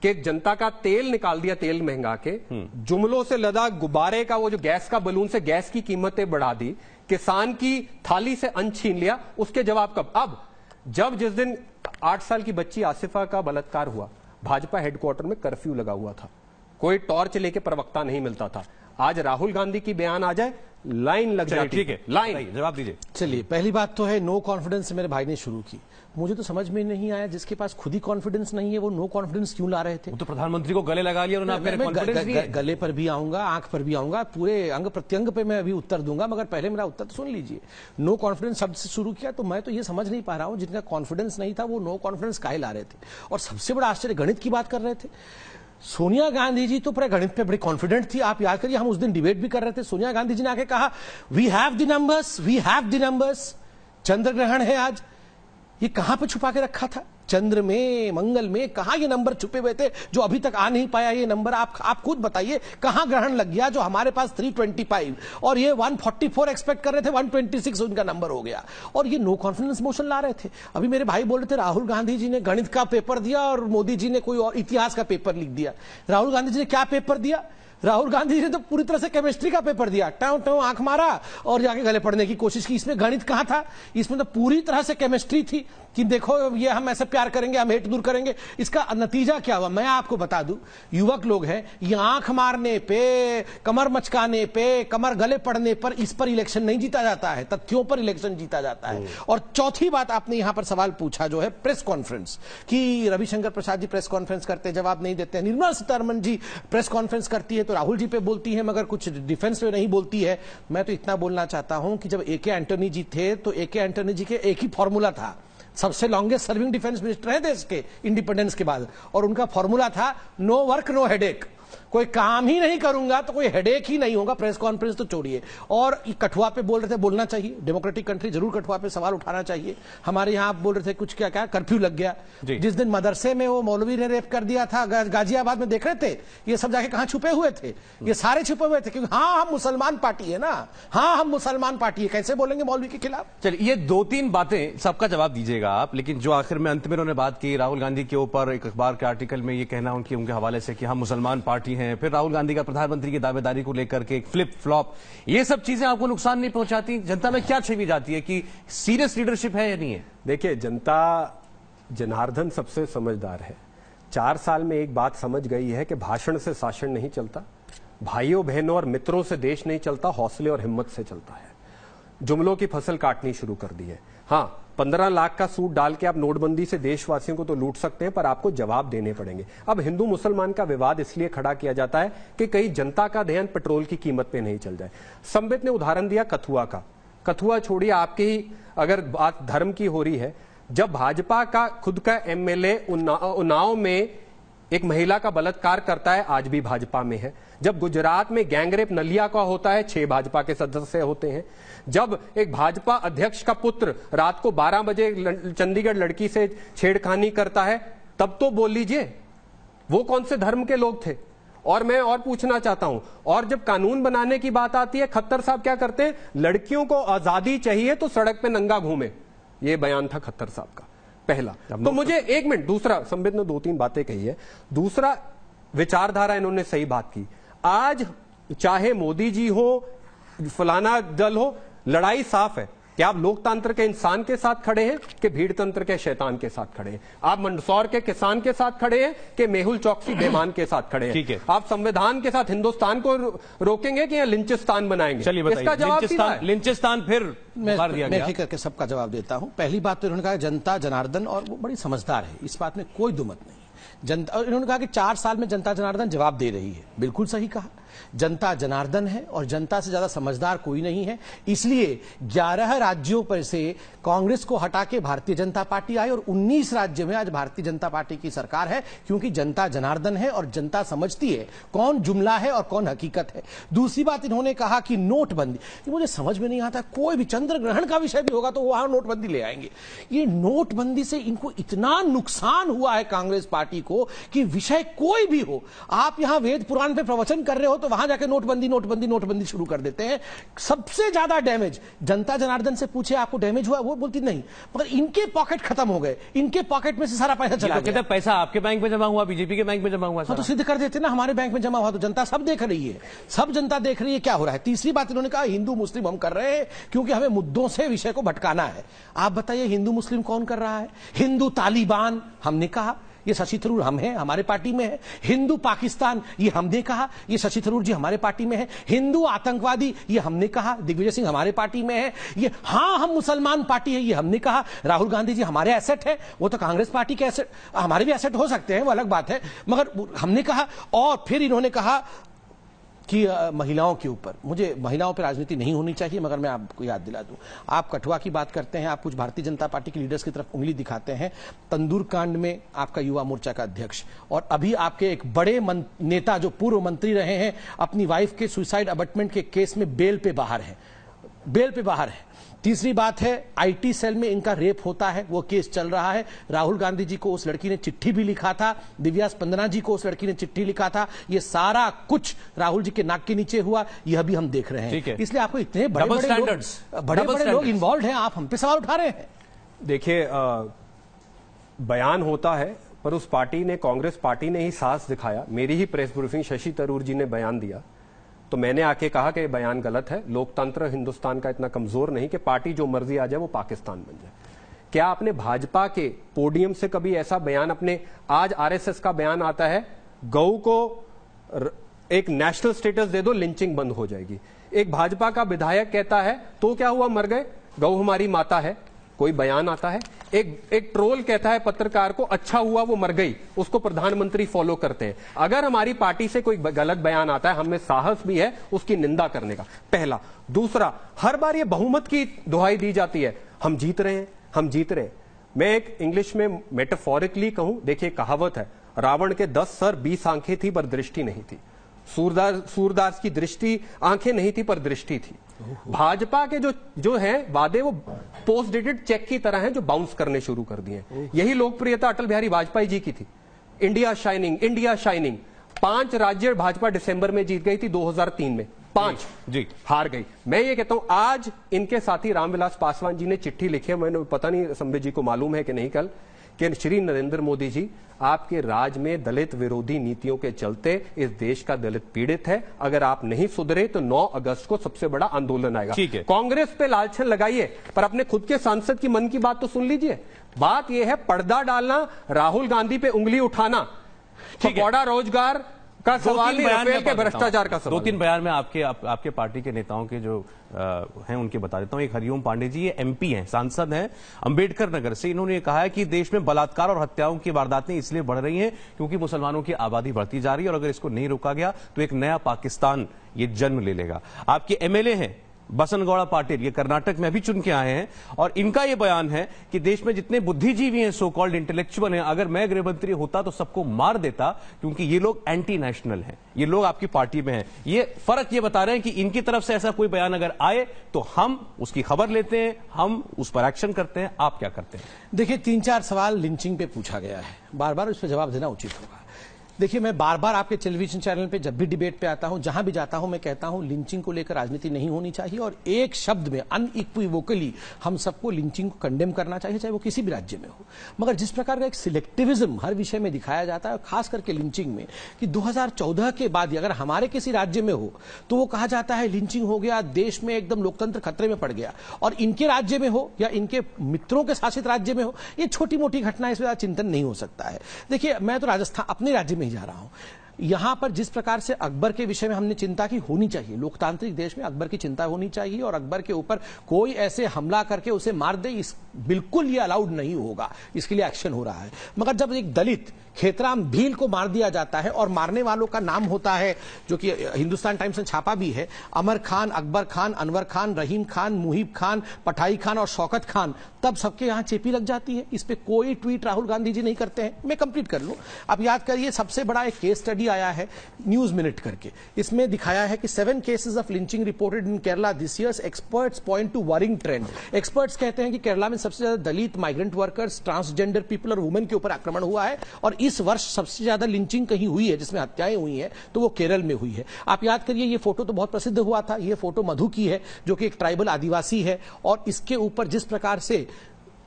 के जनता का तेल निकाल दिया तेल महंगा के हम्म। जुमलों से लदा गुब्बारे का वो जो गैस का बलून से गैस की कीमतें बढ़ा दी किसान की थाली से अन छीन लिया उसके जवाब कब अब जब जिस दिन आठ साल की बच्ची आसिफा का बलात्कार हुआ भाजपा हेडक्वार्टर में कर्फ्यू लगा हुआ था कोई टॉर्च लेके प्रवक्ता नहीं मिलता था आज राहुल गांधी की बयान आ जाए लाइन लग जाए ठीक है लाइन जवाब दीजिए चलिए पहली बात तो है नो कॉन्फिडेंस मेरे भाई ने शुरू की मुझे तो समझ में नहीं आया जिसके पास खुद ही कॉन्फिडेंस नहीं है वो नो कॉन्फिडेंस क्यों ला रहे थे तो प्रधानमंत्री को गले लगा लिया उन्होंने गले पर भी आऊंगा आंख पर भी आऊंगा पूरे अंग प्रत्यंग पे मैं अभी उत्तर दूंगा मगर पहले मेरा उत्तर सुन लीजिए नो कॉन्फिडेंस शब्द से शुरू किया तो मैं तो ये समझ नहीं पा रहा हूं जिनका कॉन्फिडेंस नहीं था वो नो कॉन्फिडेंस काहे ला रहे थे और सबसे बड़ा आश्चर्य गणित की बात कर रहे थे सोनिया गांधी जी तो पूरा गणित पे बड़ी कॉन्फिडेंट थी आप याद करिए हम उस दिन डिबेट भी कर रहे थे सोनिया गांधी जी ने आके कहा we have the numbers we have the numbers चंद्र ग्रहण है आज ये कहां पे छुपा के रखा था चंद्र में मंगल में कहा ये नंबर छुपे हुए थे जो अभी तक आ नहीं पाया ये नंबर आप आप खुद बताइए कहां ग्रहण लग गया जो हमारे पास 325 और ये 144 एक्सपेक्ट कर रहे थे 126 उनका नंबर हो गया और ये नो कॉन्फिडेंस मोशन ला रहे थे अभी मेरे भाई बोल रहे थे राहुल गांधी जी ने गणित का पेपर दिया और मोदी जी ने कोई और इतिहास का पेपर लिख दिया राहुल गांधी जी ने क्या पेपर दिया राहुल गांधी जी ने तो पूरी तरह से केमिस्ट्री का पेपर दिया टाउ टाउ आंख मारा और जाके गले पढ़ने की कोशिश की इसमें गणित कहा था इसमें तो पूरी तरह से केमिस्ट्री थी कि देखो ये हम ऐसे प्यार करेंगे हम हेट दूर करेंगे इसका नतीजा क्या हुआ मैं आपको बता दूं युवक लोग हैं ये आंख मारने पे कमर मचकाने पे कमर गले पड़ने पर इस पर इलेक्शन नहीं जीता जाता है तथ्यों पर इलेक्शन जीता जाता है हम्म। और चौथी बात आपने यहां पर सवाल पूछा जो है प्रेस कॉन्फ्रेंस की रविशंकर प्रसाद जी प्रेस कॉन्फ्रेंस करते जवाब नहीं देते हैं निर्मला सीतारमन जी प्रेस कॉन्फ्रेंस करती है तो राहुल जी पे बोलती है मगर कुछ डिफेंस में नहीं बोलती है मैं तो इतना बोलना चाहता हूं कि जब ए के एंटोनी जी थे तो ए के एंटोनी जी के एक ही फॉर्मूला था सबसे लॉन्गेस्ट सर्विंग डिफेंस मिनिस्टर हैं देश के इंडिपेंडेंस के बाद और उनका फॉर्मूला था नो वर्क नो हेडेक कोई काम ही नहीं करूंगा तो कोई हेडेक ही नहीं होगा प्रेस कॉन्फ्रेंस तो छोड़िए और कठुआ पे बोल रहे थे बोलना चाहिए डेमोक्रेटिक कंट्री जरूर कठुआ पे सवाल उठाना चाहिए हमारे यहाँ आप बोल रहे थे कुछ क्या क्या कर्फ्यू लग गया जिस दिन मदरसे में वो मौलवी ने रेप कर दिया था गाजियाबाद में देख रहे थे ये सब जाके कहा छुपे हुए थे ये सारे छुपे हुए थे क्योंकि हाँ हम मुसलमान पार्टी है ना हाँ हम मुसलमान पार्टी है कैसे बोलेंगे मौलवी के खिलाफ चलिए ये दो तीन बातें सबका जवाब दीजिएगा आप लेकिन जो आखिर में अंत में उन्होंने बात की राहुल गांधी के ऊपर एक अखबार के आर्टिकल में ये कहना उनके उनके हवाले से कि हम मुसलमान पार्टी हैं हैं फिर राहुल गांधी का प्रधानमंत्री की दावेदारी को लेकर के एक फ्लिप फ्लॉप ये सब चीजें आपको नुकसान नहीं पहुंचाती जनता में क्या छवि जाती है कि सीरियस लीडरशिप है या नहीं है देखिए जनता जनार्दन सबसे समझदार है चार साल में एक बात समझ गई है कि भाषण से शासन नहीं चलता भाइयों बहनों और मित्रों से देश नहीं चलता हौसले और हिम्मत से चलता है जुमलों की फसल काटनी शुरू कर दी है हाँ पंद्रह लाख का सूट डाल के आप नोटबंदी से देशवासियों को तो लूट सकते हैं पर आपको जवाब देने पड़ेंगे अब हिंदू मुसलमान का विवाद इसलिए खड़ा किया जाता है कि कहीं जनता का ध्यान पेट्रोल की कीमत पे नहीं चल जाए संबित ने उदाहरण दिया कथुआ का कथुआ छोड़िए आपकी अगर बात धर्म की हो रही है जब भाजपा का खुद का एमएलए उन्नाव में एक महिला का बलात्कार करता है आज भी भाजपा में है जब गुजरात में गैंगरेप नलिया का होता है छह भाजपा के सदस्य होते हैं जब एक भाजपा अध्यक्ष का पुत्र रात को 12 बजे चंडीगढ़ लड़की से छेड़खानी करता है तब तो बोल लीजिए वो कौन से धर्म के लोग थे और मैं और पूछना चाहता हूं और जब कानून बनाने की बात आती है खत्तर साहब क्या करते हैं लड़कियों को आजादी चाहिए तो सड़क पे नंगा घूमे ये बयान था खत्तर साहब का पहला तो मुझे एक मिनट दूसरा संबित ने दो तीन बातें कही है दूसरा विचारधारा इन्होंने सही बात की आज चाहे मोदी जी हो फलाना दल हो लड़ाई साफ है क्या आप लोकतंत्र के इंसान के साथ खड़े हैं कि भीड़ तंत्र के शैतान के साथ खड़े हैं आप मंदसौर के किसान के साथ खड़े हैं कि मेहुल चौकसी बेमान के साथ खड़े हैं है। आप संविधान के साथ हिंदुस्तान को रोकेंगे कि या लिंचिस्तान बनाएंगे चलिए इसका जवाब लिंचिस्तान फिर मैं करके सबका जवाब देता हूं पहली बात तो उन्होंने कहा जनता जनार्दन और वो बड़ी समझदार है इस बात में कोई दुमत नहीं जनता इन्होंने कहा कि चार साल में जनता जनार्दन जवाब दे रही है बिल्कुल सही कहा जनता जनार्दन है और जनता से ज्यादा समझदार कोई नहीं है इसलिए 11 राज्यों पर से कांग्रेस को हटा के भारतीय जनता पार्टी आई और 19 राज्य में आज भारतीय जनता पार्टी की सरकार है क्योंकि जनता जनार्दन है और जनता समझती है कौन जुमला है और कौन हकीकत है दूसरी बात इन्होंने कहा कि नोटबंदी मुझे समझ में नहीं आता कोई भी चंद्र ग्रहण का विषय भी होगा तो वहां नोटबंदी ले आएंगे ये नोटबंदी से इनको इतना नुकसान हुआ है कांग्रेस पार्टी को कि विषय कोई भी हो आप यहां वेद पुराण पे प्रवचन कर रहे हो तो वहां वहां जाके नोटबंदी नोटबंदी नोटबंदी शुरू कर देते हैं सबसे ज्यादा डैमेज जनता जनार्दन से पूछे आपको डैमेज हुआ वो बोलती नहीं मगर इनके पॉकेट खत्म हो गए इनके पॉकेट में से सारा पैसा चला तो गया पैसा आपके बैंक में जमा हुआ बीजेपी के बैंक में जमा हुआ हाँ, तो सिद्ध कर देते ना हमारे बैंक में जमा हुआ तो जनता सब देख रही है सब जनता देख रही है क्या हो रहा है तीसरी बात इन्होंने कहा हिंदू मुस्लिम हम कर रहे हैं क्योंकि हमें मुद्दों से विषय को भटकाना है आप बताइए हिंदू मुस्लिम कौन कर रहा है हिंदू तालिबान हमने कहा ये शशि थरूर हम हैं हमारे पार्टी में है हिंदू पाकिस्तान ये हमने कहा ये शशि थरूर जी हमारे पार्टी में है हिंदू आतंकवादी ये हमने कहा दिग्विजय सिंह हमारे पार्टी में है ये हाँ हम मुसलमान पार्टी है ये हमने कहा राहुल गांधी जी हमारे एसेट है वो तो कांग्रेस पार्टी के एसेट हमारे भी एसेट हो सकते हैं वो अलग बात है मगर हमने कहा और फिर इन्होंने कहा कि महिलाओं के ऊपर मुझे महिलाओं पर राजनीति नहीं होनी चाहिए मगर मैं आपको याद दिला दूं आप कठुआ की बात करते हैं आप कुछ भारतीय जनता पार्टी के लीडर्स की तरफ उंगली दिखाते हैं तंदूर कांड में आपका युवा मोर्चा का अध्यक्ष और अभी आपके एक बड़े नेता जो पूर्व मंत्री रहे हैं अपनी वाइफ के सुसाइड अबटमेंट के केस में बेल पे बाहर है बेल पे बाहर है तीसरी बात है आईटी सेल में इनका रेप होता है वो केस चल रहा है राहुल गांधी जी को उस लड़की ने चिट्ठी भी लिखा था दिव्या स्पंदना जी को उस लड़की ने चिट्ठी लिखा था ये सारा कुछ राहुल जी के नाक के नीचे हुआ यह भी हम देख रहे हैं इसलिए आपको इतने बड़े बड़े लोग, बड़े बड़े इन्वॉल्व है आप हम पे सवाल उठा रहे हैं देखिये बयान होता है पर उस पार्टी ने कांग्रेस पार्टी ने ही साहस दिखाया मेरी ही प्रेस ब्रीफिंग शशि तरूर जी ने बयान दिया तो मैंने आके कहा कि बयान गलत है लोकतंत्र हिंदुस्तान का इतना कमजोर नहीं कि पार्टी जो मर्जी आ जाए वो पाकिस्तान बन जाए क्या आपने भाजपा के पोडियम से कभी ऐसा बयान अपने आज आरएसएस का बयान आता है गऊ को एक नेशनल स्टेटस दे दो लिंचिंग बंद हो जाएगी एक भाजपा का विधायक कहता है तो क्या हुआ मर गए गऊ हमारी माता है कोई बयान आता है एक एक ट्रोल कहता है पत्रकार को अच्छा हुआ वो मर गई उसको प्रधानमंत्री फॉलो करते हैं अगर हमारी पार्टी से कोई गलत बयान आता है हमें साहस भी है उसकी निंदा करने का पहला दूसरा हर बार ये बहुमत की दुहाई दी जाती है हम जीत रहे हैं हम जीत रहे हैं मैं एक इंग्लिश में मेटाफोरिकली कहूं देखिए कहावत है रावण के दस सर बीस आंखें थी पर दृष्टि नहीं थी सूरदास सूरदास की दृष्टि आंखें नहीं थी पर दृष्टि थी भाजपा के जो जो हैं वादे वो पोस्ट डेटेड चेक की तरह हैं जो बाउंस करने शुरू कर दिए यही लोकप्रियता अटल बिहारी वाजपेयी जी की थी इंडिया शाइनिंग इंडिया शाइनिंग पांच राज्य भाजपा दिसंबर में जीत गई थी 2003 में पांच जी हार गई मैं ये कहता हूं आज इनके साथी रामविलास पासवान जी ने चिट्ठी लिखी है मैंने पता नहीं संबे जी को मालूम है कि नहीं कल कि श्री नरेंद्र मोदी जी आपके राज में दलित विरोधी नीतियों के चलते इस देश का दलित पीड़ित है अगर आप नहीं सुधरे तो 9 अगस्त को सबसे बड़ा आंदोलन आएगा ठीक है कांग्रेस पे लालछन लगाइए पर अपने खुद के सांसद की मन की बात तो सुन लीजिए बात यह है पर्दा डालना राहुल गांधी पे उंगली उठाना बड़ा रोजगार का सवाल बयान के भ्रष्टाचार का सवाल दो तीन बयान में आपके आप, आपके पार्टी के नेताओं के जो हैं उनके बता देता हूं एक हरिओम पांडे जी ये एमपी हैं सांसद हैं अंबेडकर नगर से इन्होंने कहा है कि देश में बलात्कार और हत्याओं की वारदातें इसलिए बढ़ रही हैं क्योंकि मुसलमानों की आबादी बढ़ती जा रही है और अगर इसको नहीं रोका गया तो एक नया पाकिस्तान ये जन्म ले लेगा आपके एमएलए हैं बसनगौड़ा पाटिल ये कर्नाटक में अभी चुन के आए हैं और इनका ये बयान है कि देश में जितने बुद्धिजीवी हैं सो कॉल्ड इंटेलेक्चुअल हैं अगर मैं गृहमंत्री होता तो सबको मार देता क्योंकि ये लोग एंटी नेशनल हैं ये लोग आपकी पार्टी में हैं ये फर्क ये बता रहे हैं कि इनकी तरफ से ऐसा कोई बयान अगर आए तो हम उसकी खबर लेते हैं हम उस पर एक्शन करते हैं आप क्या करते हैं देखिये तीन चार सवाल लिंचिंग पे पूछा गया है बार बार उस पर जवाब देना उचित होगा देखिए मैं बार बार आपके टेलीविजन चैनल पे जब भी डिबेट पे आता हूं जहां भी जाता हूं मैं कहता हूं लिंचिंग को लेकर राजनीति नहीं होनी चाहिए और एक शब्द में अनइक्विवोकली हम सबको लिंचिंग को कंडेम करना चाहिए चाहे वो किसी भी राज्य में हो मगर जिस प्रकार का एक सिलेक्टिविज्म हर विषय में दिखाया जाता है खास करके लिंचिंग में कि दो के बाद अगर हमारे किसी राज्य में हो तो वो कहा जाता है लिंचिंग हो गया देश में एकदम लोकतंत्र खतरे में पड़ गया और इनके राज्य में हो या इनके मित्रों के शासित राज्य में हो ये छोटी मोटी घटना इसमें चिंतन नहीं हो सकता है देखिए मैं तो राजस्थान अपने राज्य में नहीं जा रहा हूं यहां पर जिस प्रकार से अकबर के विषय में हमने चिंता की होनी चाहिए लोकतांत्रिक देश में अकबर की चिंता होनी चाहिए और अकबर के ऊपर कोई ऐसे हमला करके उसे मार दे इस बिल्कुल ये अलाउड नहीं होगा इसके लिए एक्शन हो रहा है मगर जब एक दलित खेतराम भील को मार दिया जाता है और मारने वालों का नाम होता है जो कि हिंदुस्तान टाइम्स ने छापा भी है अमर खान अकबर खान अनवर खान रहीम खान मुहिब खान पठाई खान और शौकत खान तब सबके यहां चेपी लग जाती है इस पर कोई ट्वीट राहुल गांधी जी नहीं करते हैं मैं कंप्लीट कर लू अब याद करिए सबसे बड़ा एक केस स्टडी भी आया है न्यूज मिनट करके इसमें दिखाया है कि seven cases of lynching reported in Kerala this year experts point to worrying trend experts कहते हैं कि केरला में सबसे ज्यादा दलित माइग्रेंट वर्कर्स ट्रांसजेंडर पीपल और वुमेन के ऊपर आक्रमण हुआ है और इस वर्ष सबसे ज्यादा लिंचिंग कहीं हुई है जिसमें हत्याएं हुई है तो वो केरल में हुई है आप याद करिए ये फोटो तो बहुत प्रसिद्ध हुआ था ये फोटो मधु की है जो कि एक ट्राइबल आदिवासी है और इसके ऊपर जिस प्रकार से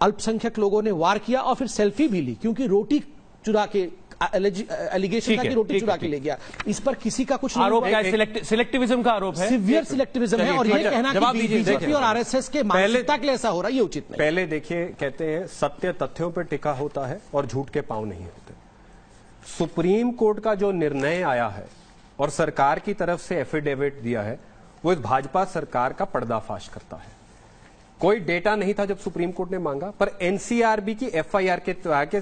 अल्पसंख्यक लोगों ने वार किया और फिर सेल्फी भी ली क्योंकि रोटी चुरा के एलिगेशन था कि रोटी चुरा के ले गया इस पर किसी का कुछ आरोप है सिलेक्टिविज्म का आरोप है सिवियर सिलेक्टिविज्म है और ये कहना कि बीजेपी और आरएसएस के मानसिकता के लिए ऐसा हो रहा है ये उचित नहीं पहले देखिए कहते हैं सत्य तथ्यों पर टिका होता है और झूठ के पांव नहीं होते सुप्रीम कोर्ट का जो निर्णय आया है और सरकार की तरफ से एफिडेविट दिया है वो एक भाजपा सरकार का पर्दाफाश करता है कोई डेटा नहीं था जब सुप्रीम कोर्ट ने मांगा पर एनसीआरबी की एफआईआर के, के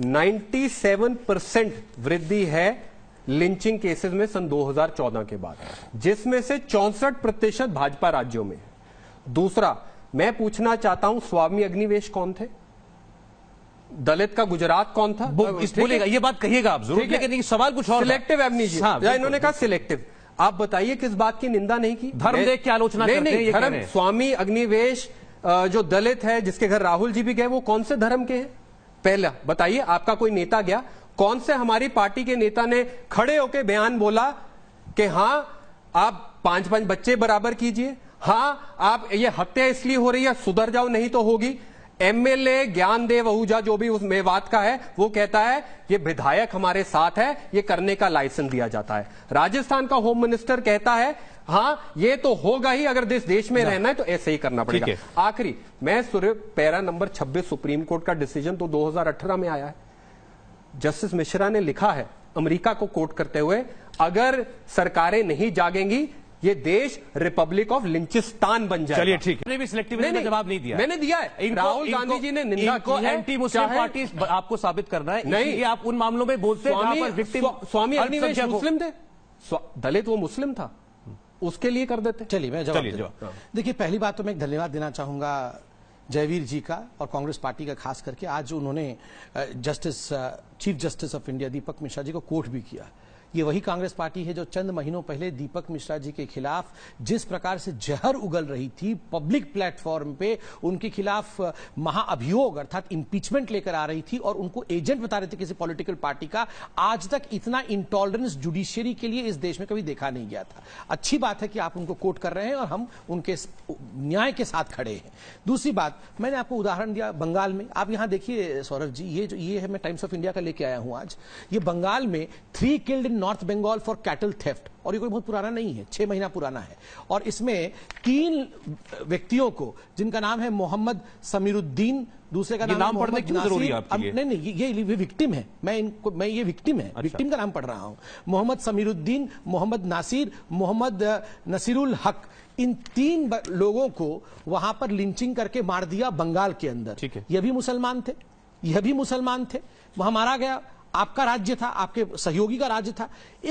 97 परसेंट वृद्धि है लिंचिंग केसेस में सन 2014 के बाद जिसमें से चौसठ प्रतिशत भाजपा राज्यों में दूसरा मैं पूछना चाहता हूं स्वामी अग्निवेश कौन थे दलित का गुजरात कौन था बोलेगा ये बात कहिएगा आप जरूर लेकिन सवाल कुछ और सिलेक्टिव हाँ, इन्होंने कहा सिलेक्टिव आप बताइए किस बात की निंदा नहीं की धर्म देख के आलोचना नहीं, नहीं धर्म स्वामी अग्निवेश जो दलित है जिसके घर राहुल जी भी गए वो कौन से धर्म के हैं पहला बताइए आपका कोई नेता गया कौन से हमारी पार्टी के नेता ने खड़े होकर बयान बोला कि हां आप पांच पांच बच्चे बराबर कीजिए हां आप ये हत्या इसलिए हो रही है सुधर जाओ नहीं तो होगी एमएलए ज्ञान देव आहूजा जो भी उस मेवात का है वो कहता है ये विधायक हमारे साथ है ये करने का लाइसेंस दिया जाता है राजस्थान का होम मिनिस्टर कहता है हाँ ये तो होगा ही अगर देश देश में रहना है तो ऐसे ही करना पड़ेगा आखिरी मैं सूर्य पैरा नंबर 26 सुप्रीम कोर्ट का डिसीजन तो 2018 में आया है जस्टिस मिश्रा ने लिखा है अमेरिका को कोर्ट करते हुए अगर सरकारें नहीं जागेंगी ये देश रिपब्लिक ऑफ लिंचिस्तान बन जाए चलिए ठीक है सिलेक्टिव ने जवाब नहीं दिया मैंने दिया है राहुल गांधी जी ने निंदा को एंटी मुस्लिम पार्टी आपको साबित करना है नहीं आप उन मामलों में बोलते स्वामी मुस्लिम थे दलित वो मुस्लिम था उसके लिए कर देते चलिए मैं जवाब देखिए पहली बात तो मैं धन्यवाद देना चाहूंगा जयवीर जी का और कांग्रेस पार्टी का खास करके आज उन्होंने justice chief justice of India Dipak Misra ji को कोर्ट भी किया ये वही कांग्रेस पार्टी है जो चंद महीनों पहले दीपक मिश्रा जी के खिलाफ जिस प्रकार से जहर उगल रही थी पब्लिक प्लेटफॉर्म पे उनके खिलाफ महाअभियोग अर्थात इंपीचमेंट लेकर आ रही थी और उनको एजेंट बता रहे थे किसी पॉलिटिकल पार्टी का आज तक इतना इंटॉलरेंस जुडिशियरी के लिए इस देश में कभी देखा नहीं गया था अच्छी बात है कि आप उनको कोट कर रहे हैं और हम उनके न्याय के साथ खड़े हैं दूसरी बात मैंने आपको उदाहरण दिया बंगाल में आप यहां देखिए सौरभ जी ये जो ये है मैं टाइम्स ऑफ इंडिया का लेके आया हूं आज ये बंगाल में three killed north Bengal for cattle theft और ये कोई बहुत पुराना नहीं है छह महीना पुराना है और इसमें तीन व्यक्तियों को जिनका नाम है मोहम्मद समीरुद्दीन दूसरे का नाम, नाम पढ़ने की जरूरी है आपके लिए नहीं नहीं ये ये विक्टिम है मैं इनको मैं ये विक्टिम है अच्छा। विक्टिम का नाम पढ़ रहा हूं मोहम्मद समीरुद्दीन मोहम्मद नासिर मोहम्मद नसीरुल हक इन तीन लोगों को वहां पर लिंचिंग करके मार दिया बंगाल के अंदर यह भी मुसलमान थे यह भी मुसलमान थे वहां मारा गया आपका राज्य था आपके सहयोगी का राज्य था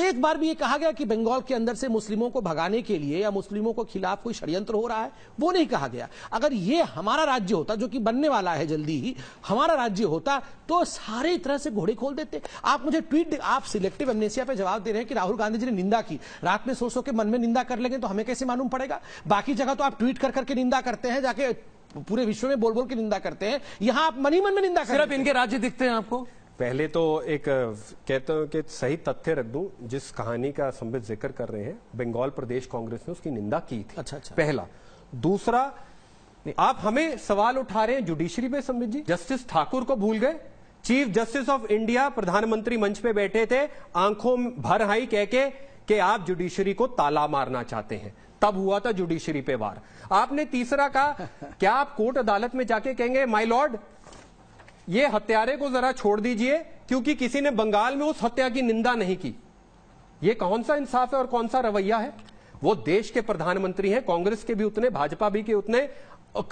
एक बार भी ये कहा गया कि बंगाल के अंदर से मुस्लिमों को भगाने के लिए या मुस्लिमों के खिलाफ कोई षड्यंत्र हो रहा है वो नहीं कहा गया अगर ये हमारा राज्य होता जो कि बनने वाला है जल्दी ही हमारा राज्य होता तो सारे तरह से घोड़े खोल देते आप मुझे ट्वीट आप सिलेक्टिव एमनेसिया पे जवाब दे रहे हैं कि राहुल गांधी जी ने निंदा की रात में सो सो के मन में निंदा कर लेंगे तो हमें कैसे मालूम पड़ेगा बाकी जगह तो आप ट्वीट कर करके निंदा करते हैं जाके पूरे विश्व में बोल बोल के निंदा करते हैं यहां आप मनी मन में निंदा करते सिर्फ इनके राज्य दिखते हैं आपको पहले तो एक कहते हूँ कि सही तथ्य रख दूं जिस कहानी का संबित जिक्र कर रहे हैं बंगाल प्रदेश कांग्रेस ने उसकी निंदा की थी अच्छा अच्छा पहला दूसरा आप हमें सवाल उठा रहे हैं जुडिशरी पे संबित जी जस्टिस ठाकुर को भूल गए चीफ जस्टिस ऑफ इंडिया प्रधानमंत्री मंच पे बैठे थे आंखों भर हाई कह के कि आप जुडिशरी को ताला मारना चाहते हैं तब हुआ था जुडिशरी पे वार आपने तीसरा कहा क्या आप कोर्ट अदालत में जाके कहेंगे माई लॉर्ड ये हत्यारे को जरा छोड़ दीजिए क्योंकि किसी ने बंगाल में उस हत्या की निंदा नहीं की ये कौन सा इंसाफ है और कौन सा रवैया है वो देश के प्रधानमंत्री हैं कांग्रेस के भी उतने भाजपा भी के उतने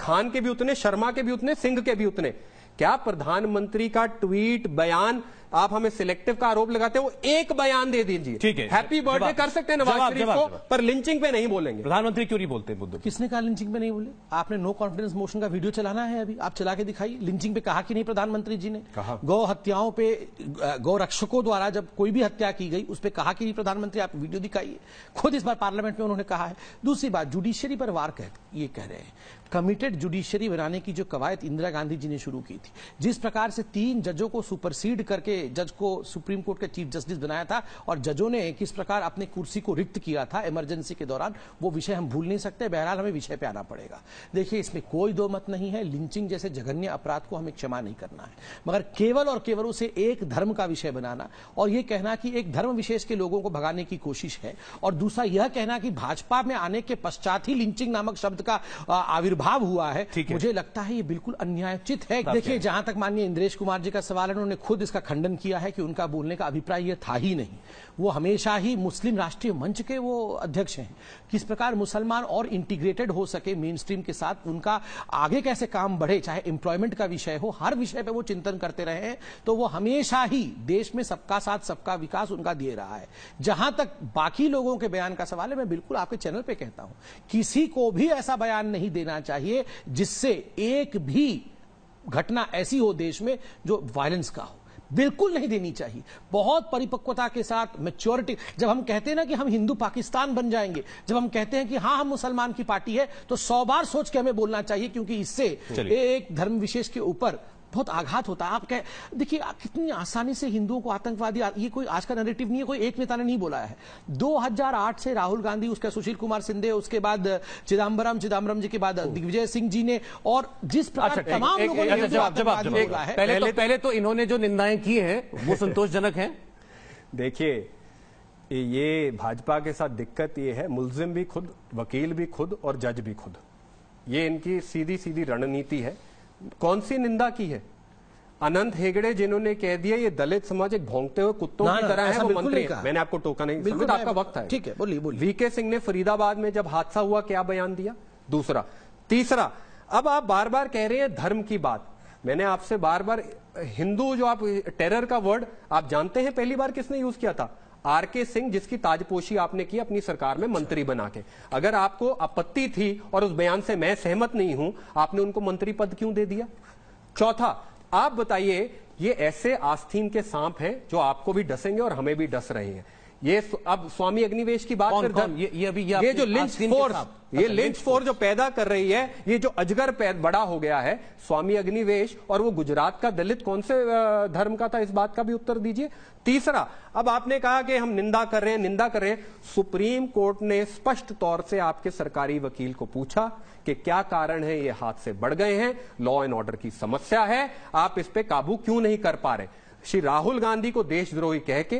खान के भी उतने शर्मा के भी उतने सिंह के भी उतने क्या प्रधानमंत्री का ट्वीट बयान आप हमें सिलेक्टिव का आरोप लगाते हो एक बयान दे दीजिए ठीक है हैप्पी बर्थडे कर सकते हैं नवाज शरीफ को पर लिंचिंग पे नहीं बोलेंगे प्रधानमंत्री क्यों नहीं बोलते मुद्दों किसने कहा लिंचिंग पे नहीं बोले आपने नो कॉन्फिडेंस मोशन का वीडियो चलाना है अभी आप चला के दिखाई लिंचिंग पे कहा कि नहीं प्रधानमंत्री जी ने गौ हत्याओं पे गौ रक्षकों द्वारा जब कोई भी हत्या की गई उस पर कहा कि नहीं प्रधानमंत्री आप वीडियो दिखाइए खुद इस बार पार्लियामेंट में उन्होंने कहा है दूसरी बात जुडिशियरी पर वार कह, ये कह रहे हैं कमिटेड जुडिशरी बनाने की जो कवायद इंदिरा गांधी जी ने शुरू की थी जिस प्रकार से तीन जजों को सुपरसीड करके जज को सुप्रीम कोर्ट के चीफ जस्टिस बनाया था और जजों ने किस प्रकार अपने कुर्सी को रिक्त किया था इमरजेंसी के दौरान वो विषय हम भूल नहीं सकते बहरहाल हमें विषय पे आना पड़ेगा देखिए इसमें कोई दो मत नहीं है लिंचिंग जैसे जघन्य अपराध को हमें क्षमा नहीं करना है मगर केवल और केवल उसे एक धर्म का विषय बनाना और यह कहना कि एक धर्म विशेष के लोगों को भगाने की कोशिश है और दूसरा यह कहना कि भाजपा में आने के पश्चात ही लिंचिंग नामक शब्द का आविर्भाव भाव हुआ है मुझे लगता है ये बिल्कुल अन्यायोचित है देखिए जहां तक माननीय इंद्रेश कुमार जी का सवाल है उन्होंने खुद इसका खंडन किया है कि उनका बोलने का अभिप्राय यह था ही नहीं वो हमेशा ही मुस्लिम राष्ट्रीय मंच के वो अध्यक्ष हैं किस प्रकार मुसलमान और इंटीग्रेटेड हो सके मेन स्ट्रीम के साथ उनका आगे कैसे काम बढ़े चाहे एम्प्लॉयमेंट का विषय हो हर विषय पर वो चिंतन करते रहे तो वो हमेशा ही देश में सबका साथ सबका विकास उनका दे रहा है जहां तक बाकी लोगों के बयान का सवाल है मैं बिल्कुल आपके चैनल पर कहता हूं किसी को भी ऐसा बयान नहीं देना चाहिए चाहिए जिससे एक भी घटना ऐसी हो देश में जो वायलेंस का हो बिल्कुल नहीं देनी चाहिए बहुत परिपक्वता के साथ मेच्योरिटी जब हम कहते हैं ना कि हम हिंदू पाकिस्तान बन जाएंगे जब हम कहते हैं कि हाँ हम मुसलमान की पार्टी है तो सौ बार सोच के हमें बोलना चाहिए क्योंकि इससे एक धर्म विशेष के ऊपर बहुत आघात होता है आप कह देखिए कितनी आसानी से हिंदुओं को आतंकवादी ये कोई आज का नरेटिव नहीं है कोई एक नेता ने नहीं बोला है 2008 से राहुल गांधी उसके सुशील कुमार सिंधे उसके बाद चिदम्बरम चिदम्बरम जी के बाद तो- दिग्विजय सिंह जी ने और जिस अच्छा, प्रकार तमाम लोगों ने अच्छा, पहले तो- तो- पहले तो इन्होंने जो निंदाएं की है वो संतोषजनक है देखिए ये भाजपा के साथ दिक्कत ये है मुलजिम भी खुद वकील भी खुद और जज भी खुद ये इनकी सीधी सीधी रणनीति है कौन सी निंदा की है अनंत हेगड़े जिन्होंने कह दिया ये दलित समाज एक भोंगते हुए कुत्तों की तरह है वो मंत्री है मैंने आपको टोका नहीं समझ आपका वक्त है ठीक है बोलिए बोलिए वीके सिंह ने फरीदाबाद में जब हादसा हुआ क्या बयान दिया दूसरा तीसरा अब आप बार बार कह रहे हैं धर्म की बात मैंने आपसे बार बार हिंदू जो आप टेरर का वर्ड आप जानते हैं पहली बार किसने यूज किया था आर के सिंह जिसकी ताजपोशी आपने की अपनी सरकार में मंत्री बना के अगर आपको आपत्ति थी और उस बयान से मैं सहमत नहीं हूं आपने उनको मंत्री पद क्यों दे दिया चौथा आप बताइए ये ऐसे आस्थीन के सांप हैं जो आपको भी डसेंगे और हमें भी डस रहे हैं ये अब स्वामी अग्निवेश की बात कर कौन, ये, ये अभी ये, ये जो लिंच फोर्स ये लिंच, लिंच फोर्स जो पैदा कर रही है ये जो अजगर पैद बड़ा हो गया है स्वामी अग्निवेश और वो गुजरात का दलित कौन से धर्म का था इस बात का भी उत्तर दीजिए तीसरा अब आपने कहा कि हम निंदा कर रहे हैं निंदा कर रहे हैं सुप्रीम कोर्ट ने स्पष्ट तौर से आपके सरकारी वकील को पूछा कि क्या कारण है ये हाथ से बढ़ गए हैं लॉ एंड ऑर्डर की समस्या है आप इस पर काबू क्यों नहीं कर पा रहे श्री राहुल गांधी को देशद्रोही कह के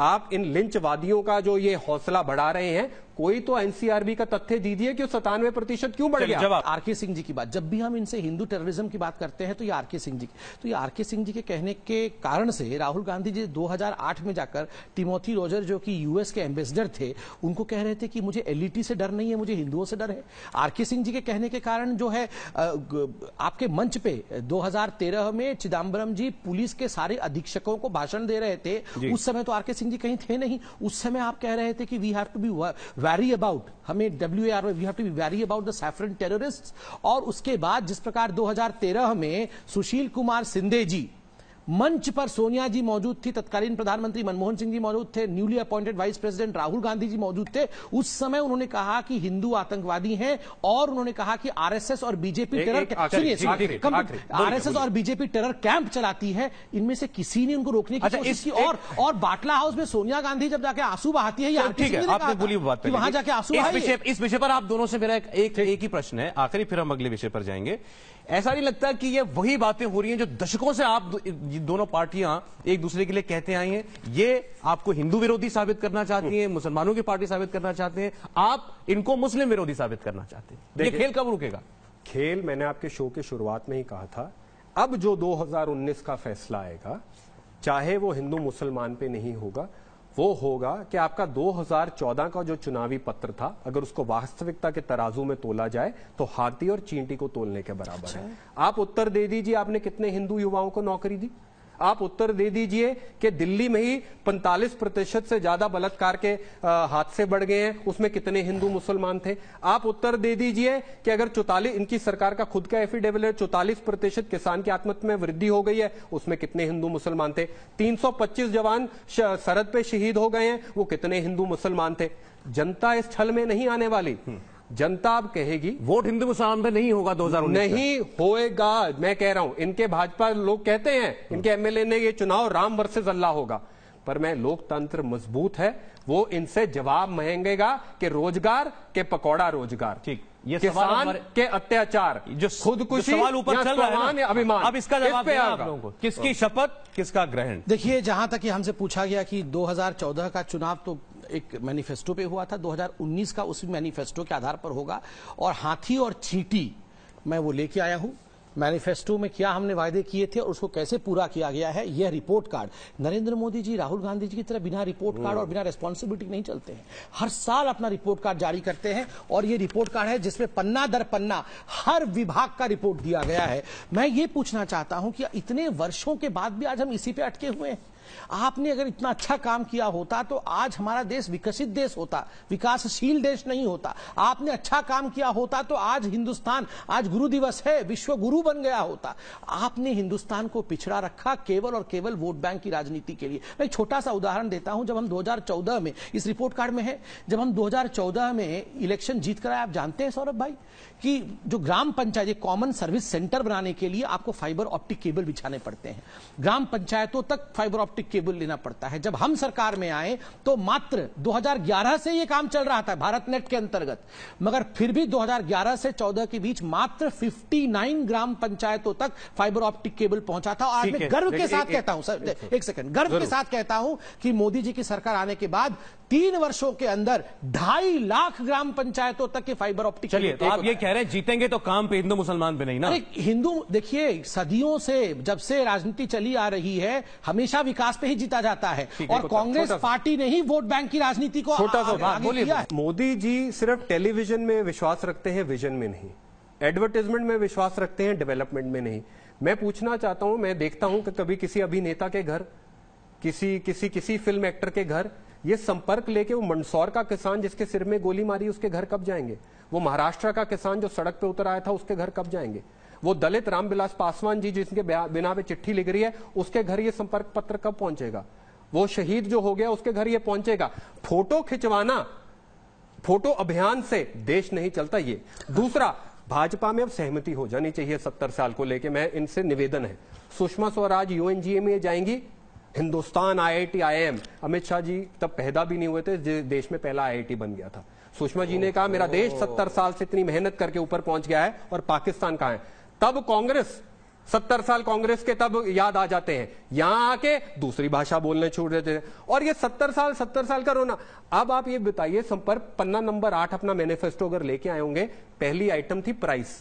आप इन लिंचवादियों का जो ये हौसला बढ़ा रहे हैं कोई तो एनसीआरबी का तथ्य दीजिए कि सतानवे प्रतिशत क्यों बढ़ गया आर के सिंह जी की बात जब भी हम इनसे हिंदू टेररिज्म की बात करते हैं तो ये आर के सिंह जी तो ये आर के सिंह जी के कहने के कारण से राहुल गांधी जी 2008 में जाकर टिमोथी रोजर जो कि यूएस के एम्बेसडर थे उनको कह रहे थे कि मुझे एलईटी से डर नहीं है मुझे हिंदुओं से डर है आर के सिंह जी के कहने के कारण जो है आपके मंच पे दो में चिदम्बरम जी पुलिस के सारे अधीक्षकों को भाषण दे रहे थे उस समय तो आर के सिंह जी कहीं थे नहीं उस समय आप कह रहे थे कि we have to be wary about हमें W R we have to be wary about the saffron terrorist और उसके बाद जिस प्रकार 2013 में सुशील कुमार सिंधे जी मंच पर सोनिया जी मौजूद थी तत्कालीन प्रधानमंत्री मनमोहन सिंह जी मौजूद थे newly appointed vice president Rahul Gandhi ji मौजूद थे उस समय उन्होंने कहा कि हिंदू आतंकवादी हैं और उन्होंने कहा कि आरएसएस और बीजेपी टेरर सुनिए आरएसएस और बीजेपी टेरर कैंप चलाती है इनमें से किसी ने उनको रोकने की अच्छा, और बाटला हाउस में सोनिया गांधी जब जाके आंसू बहाती है वहां जाके आंसू इस विषय पर आप दोनों से मेरा एक ही प्रश्न है आखिरी फिर हम अगले विषय पर जाएंगे ऐसा नहीं लगता कि ये वही बातें हो रही हैं जो दशकों से आप दो, दोनों पार्टियां एक दूसरे के लिए कहते आई हैं ये आपको हिंदू विरोधी साबित करना चाहती हैं मुसलमानों की पार्टी साबित करना चाहते हैं आप इनको मुस्लिम विरोधी साबित करना चाहते हैं ये खेल कब रुकेगा खेल मैंने आपके शो की शुरुआत में ही कहा था अब जो दो का फैसला आएगा चाहे वो हिंदू मुसलमान पे नहीं होगा वो होगा कि आपका 2014 का जो चुनावी पत्र था अगर उसको वास्तविकता के तराजू में तोला जाए तो हाथी और चींटी को तोलने के बराबर अच्छा। है आप उत्तर दे दीजिए आपने कितने हिंदू युवाओं को नौकरी दी आप उत्तर दे दीजिए कि दिल्ली में ही 45 प्रतिशत से ज्यादा बलात्कार के हादसे बढ़ गए हैं उसमें कितने हिंदू मुसलमान थे आप उत्तर दे दीजिए कि अगर चौतालीस इनकी सरकार का खुद का एफिडेविल है चौतालीस प्रतिशत किसान की आत्महत्या में वृद्धि हो गई है उसमें कितने हिंदू मुसलमान थे तीन जवान सरहद पे शहीद हो गए हैं वो कितने हिंदू मुसलमान थे जनता इस छल में नहीं आने वाली हम्म। जनता अब कहेगी वोट हिंदू मुसलमान पे नहीं होगा 2019 नहीं होएगा मैं कह रहा हूं इनके भाजपा लोग कहते हैं इनके एमएलए ने ये चुनाव राम वर्सेज अल्लाह होगा पर मैं लोकतंत्र मजबूत है वो इनसे जवाब महंगेगा कि रोजगार के पकौड़ा रोजगार ठीक ये किसान के अत्याचार जो खुदकुशी सवाल ऊपर चल रहा है अभिमान अब इसका जवाब इस आप लोगों को किसकी शपथ किसका ग्रहण देखिए जहां तक हमसे पूछा गया कि 2014 का चुनाव तो एक मैनिफेस्टो पे हुआ था 2019 का उसी मैनिफेस्टो के आधार पर होगा और हाथी और चींटी मैं वो लेके आया हूं मैनिफेस्टो में क्या हमने वायदे किए थे और उसको कैसे पूरा किया गया है यह रिपोर्ट कार्ड नरेंद्र मोदी जी राहुल गांधी जी की तरह बिना रिपोर्ट कार्ड और हम्म। बिना रेस्पॉन्सिबिलिटी नहीं चलते हैं हर साल अपना रिपोर्ट कार्ड जारी करते हैं और ये रिपोर्ट कार्ड है जिसमें पन्ना दर पन्ना हर विभाग का रिपोर्ट दिया गया है मैं ये पूछना चाहता हूं कि इतने वर्षों के बाद भी आज हम इसी पे अटके हुए हैं आपने अगर इतना अच्छा काम किया होता तो आज हमारा देश विकसित देश होता विकासशील देश नहीं होता आपने अच्छा काम किया होता तो आज हिंदुस्तान आज गुरु दिवस है विश्व गुरु बन गया होता आपने हिंदुस्तान को पिछड़ा रखा केवल और केवल वोट बैंक की राजनीति के लिए मैं छोटा सा उदाहरण देता हूं जब हम 2014 में इस रिपोर्ट कार्ड में है जब हम 2014 में इलेक्शन जीत कराए आप जानते हैं सौरभ भाई कि जो ग्राम पंचायत कॉमन सर्विस सेंटर बनाने के लिए आपको फाइबर ऑप्टिक केबल बिछाने पड़ते हैं ग्राम पंचायतों तक फाइबर ऑप्टिक केबल लेना पड़ता है जब हम सरकार में आए तो मात्र 2011 से यह काम चल रहा था भारत नेट के अंतर्गत मगर फिर भी 2011 से 14 के बीच मात्र 59 ग्राम पंचायतों तक फाइबर ऑप्टिक केबल पहुंचा था आज मैं गर्व के साथ कहता हूं एक सेकेंड गर्व के साथ कहता हूं कि मोदी जी की सरकार आने के बाद तीन वर्षों के अंदर ढाई लाख ग्राम पंचायतों तक के फाइबर ऑप्टिक चलिए तो आप ये कह कह रहे हैं जीतेंगे तो काम पे हिंदू मुसलमान पे नहीं ना हिंदू देखिए सदियों से जब से राजनीति चली आ रही है हमेशा विकास पे ही जीता जाता है और कांग्रेस पार्टी ने ही वोट बैंक की राजनीति को छोटा सा मोदी जी सिर्फ टेलीविजन में विश्वास रखते हैं विजन में नहीं एडवर्टीजमेंट में विश्वास रखते हैं डेवलपमेंट में नहीं मैं पूछना चाहता हूं मैं देखता हूं कि कभी किसी अभिनेता के घर किसी किसी किसी फिल्म एक्टर के घर ये संपर्क लेके वो मंदसौर का किसान जिसके सिर में गोली मारी उसके घर कब जाएंगे वो महाराष्ट्र का किसान जो सड़क पे उतर आया था उसके घर कब जाएंगे वो दलित रामविलास पासवान जी जिसके बिना पे चिट्ठी लिख रही है उसके घर ये संपर्क पत्र कब पहुंचेगा वो शहीद जो हो गया उसके घर ये पहुंचेगा फोटो खिंचवाना फोटो अभियान से देश नहीं चलता ये दूसरा भाजपा में अब सहमति हो जानी चाहिए सत्तर साल को लेके मैं इनसे निवेदन है सुषमा स्वराज यूएनजीए में जाएंगी हिंदुस्तान आईआईटी आईएम अमित शाह जी तब पैदा भी नहीं हुए थे देश में पहला आईआईटी बन गया था सुषमा जी ने कहा मेरा देश सत्तर साल से इतनी मेहनत करके ऊपर पहुंच गया है और पाकिस्तान कहा है तब कांग्रेस सत्तर साल कांग्रेस के तब याद आ जाते हैं यहां आके दूसरी भाषा बोलने छोड़ देते हैं और ये सत्तर साल सत्तर साल का रोना अब आप ये बताइए संपर्क पन्ना नंबर आठ अपना मैनिफेस्टो अगर लेके आए होंगे पहली आइटम थी प्राइस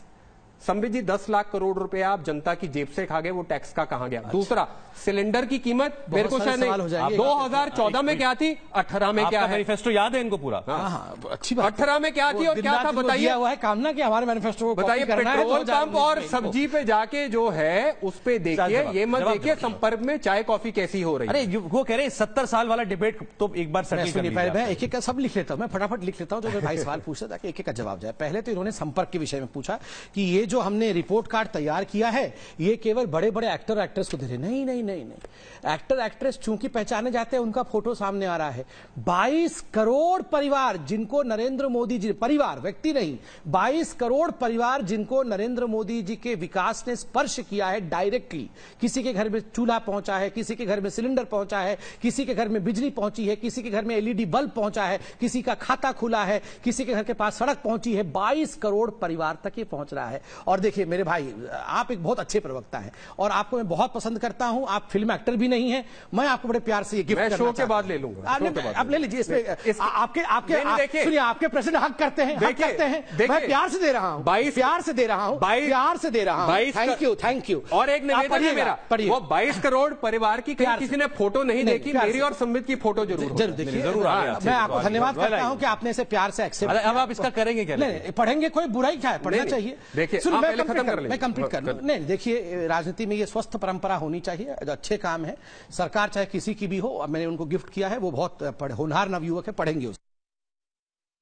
संबित जी दस लाख करोड़ रुपए आप जनता की जेब से खा गए वो टैक्स का कहा गया दूसरा सिलेंडर की कीमत मेरे को शायद नहीं दो हजार चौदह में क्या थी अठारह में क्या है मैनिफेस्टो याद है इनको पूरा हाँ। हाँ, हाँ, अच्छी बात अठारह में क्या थी और क्या था बताइए हुआ है कामना की हमारे मैनिफेस्टो बताइए पेट्रोल पंप और सब्जी पे जाके जो है उस पर देखिए ये मत देखिए संपर्क में चाय कॉफी कैसी हो रही है वो कह रहे सत्तर साल वाला डिबेट तो एक बार एक एक का सब लिख लेता हूँ मैं फटाफट लिख लेता हूँ जो तो भाई सवाल पूछता था एक एक का जवाब जाए पहले तो इन्होंने संपर्क के विषय में पूछा कि ये जो हमने रिपोर्ट कार्ड तैयार किया है ये केवल बड़े बड़े एक्टर एक्ट्रेस को दे रहे नहीं नहीं नहीं नहीं एक्टर एक्ट्रेस चूंकि पहचाने जाते हैं उनका फोटो सामने आ रहा है 22 करोड़ परिवार जिनको नरेंद्र मोदी जी परिवार व्यक्ति नहीं 22 करोड़ परिवार जिनको नरेंद्र मोदी जी के विकास ने स्पर्श किया है डायरेक्टली किसी के घर में चूल्हा पहुंचा है किसी के घर में सिलेंडर पहुंचा है किसी के घर में बिजली पहुंची है किसी के घर में एलईडी बल्ब e पहुंचा है किसी का खाता खुला है किसी के घर के पास सड़क पहुंची है बाईस करोड़ परिवार तक ये पहुंच रहा है और देखिए मेरे भाई आप एक बहुत अच्छे प्रवक्ता हैं और आपको मैं बहुत पसंद करता हूं आप फिल्म एक्टर भी नहीं है मैं आपको बड़े प्यार से ये गिफ्ट शो के बाद ले लूंगा आप ले लीजिए इसमें आपके आपके सुनिए आपके प्रश्न हक करते हैं करते हैं मैं प्यार से दे रहा हूँ बाईस प्यार से दे रहा हूँ प्यार से दे रहा हूँ थैंक यू थैंक यू और एक वो बाईस करोड़ परिवार की किसी ने फोटो नहीं देखी मेरी और संबित की फोटो जरूर जरूर देखिए जरूर हाँ, मैं आपको धन्यवाद करता हूँ कि आपने इसे प्यार से एक्सेप्ट अब आप इसका करेंगे क्या नहीं पढ़ेंगे कोई बुराई क्या है पढ़ना चाहिए देखिए सुनो मैं कंप्लीट कर मैं कंप्लीट कर नहीं देखिए राजनीति में ये स्वस्थ परंपरा होनी चाहिए अच्छे काम है सरकार चाहे किसी की भी हो मैंने उनको गिफ्ट किया है वो बहुत होनहार नवयुवक है पढ़ेंगे उसे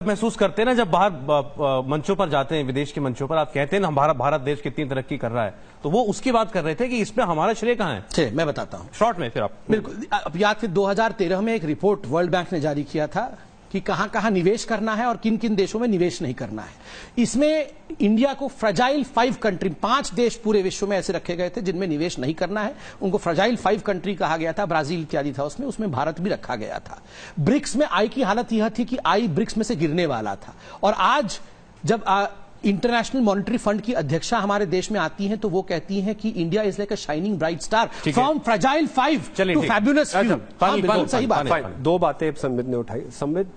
महसूस करते हैं ना जब बाहर मंचों पर जाते हैं विदेश के मंचों पर आप कहते हैं ना हमारा भारत देश कितनी तरक्की कर रहा है तो वो उसकी बात कर रहे थे कि इसमें हमारा श्रेय कहाँ है मैं बताता हूँ शॉर्ट में फिर आप बिल्कुल अब याद फिर 2013 में एक रिपोर्ट वर्ल्ड बैंक ने जारी किया था कि कहां कहां निवेश करना है और किन किन देशों में निवेश नहीं करना है इसमें इंडिया को फ्रजाइल फाइव कंट्री पांच देश पूरे विश्व में ऐसे रखे गए थे जिनमें निवेश नहीं करना है उनको फ्रजाइल फाइव कंट्री कहा गया था ब्राजील इत्यादि था उसमें उसमें भारत भी रखा गया था ब्रिक्स में आई की हालत यह थी कि आई ब्रिक्स में से गिरने वाला था और आज जब आ, इंटरनेशनल मॉनिटरी फंड की अध्यक्षा हमारे देश में आती हैं तो वो कहती हैं कि India is like a shining bright star from fragile five to fabulous सही बात है दो बातें संबित ने उठाई संबित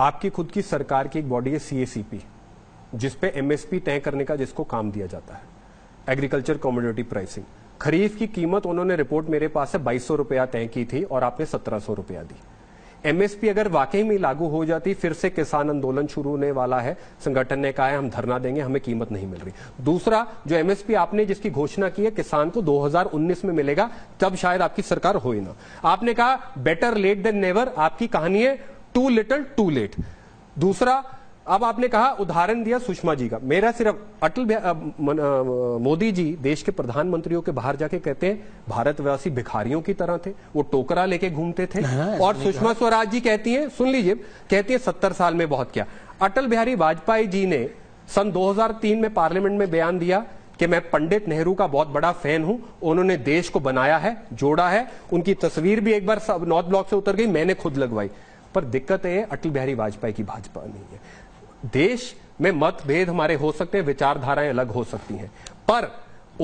आपकी खुद की सरकार की एक बॉडी है सीएसीपी जिसपे एमएसपी तय करने का जिसको काम दिया जाता है एग्रीकल्चर कॉमोडिटी प्राइसिंग खरीफ की कीमत उन्होंने रिपोर्ट मेरे पास से बाईस रुपया तय की थी और आपने सत्रह रुपया दी एमएसपी अगर वाकई में लागू हो जाती फिर से किसान आंदोलन शुरू होने वाला है संगठन ने कहा है हम धरना देंगे हमें कीमत नहीं मिल रही दूसरा जो एमएसपी आपने जिसकी घोषणा की है किसान को 2019 में मिलेगा तब शायद आपकी सरकार हो ही ना आपने कहा बेटर लेट देन नेवर आपकी कहानी है टू लिटल टू लेट दूसरा अब आपने कहा उदाहरण दिया सुषमा जी का मेरा सिर्फ अटल मोदी जी देश के प्रधानमंत्रियों के बाहर जाके कहते हैं भारतवासी भिखारियों की तरह थे वो टोकरा लेके घूमते थे हाँ, और सुषमा स्वराज जी कहती हैं सुन लीजिए कहती है सत्तर साल में बहुत क्या अटल बिहारी वाजपेयी जी ने सन 2003 में पार्लियामेंट में बयान दिया कि मैं पंडित नेहरू का बहुत बड़ा फैन हूं उन्होंने देश को बनाया है जोड़ा है उनकी तस्वीर भी एक बार नॉर्थ ब्लॉक से उतर गई मैंने खुद लगवाई पर दिक्कत है अटल बिहारी वाजपेयी की भाजपा नहीं है देश में मतभेद हमारे हो सकते हैं विचारधाराएं अलग हो सकती हैं पर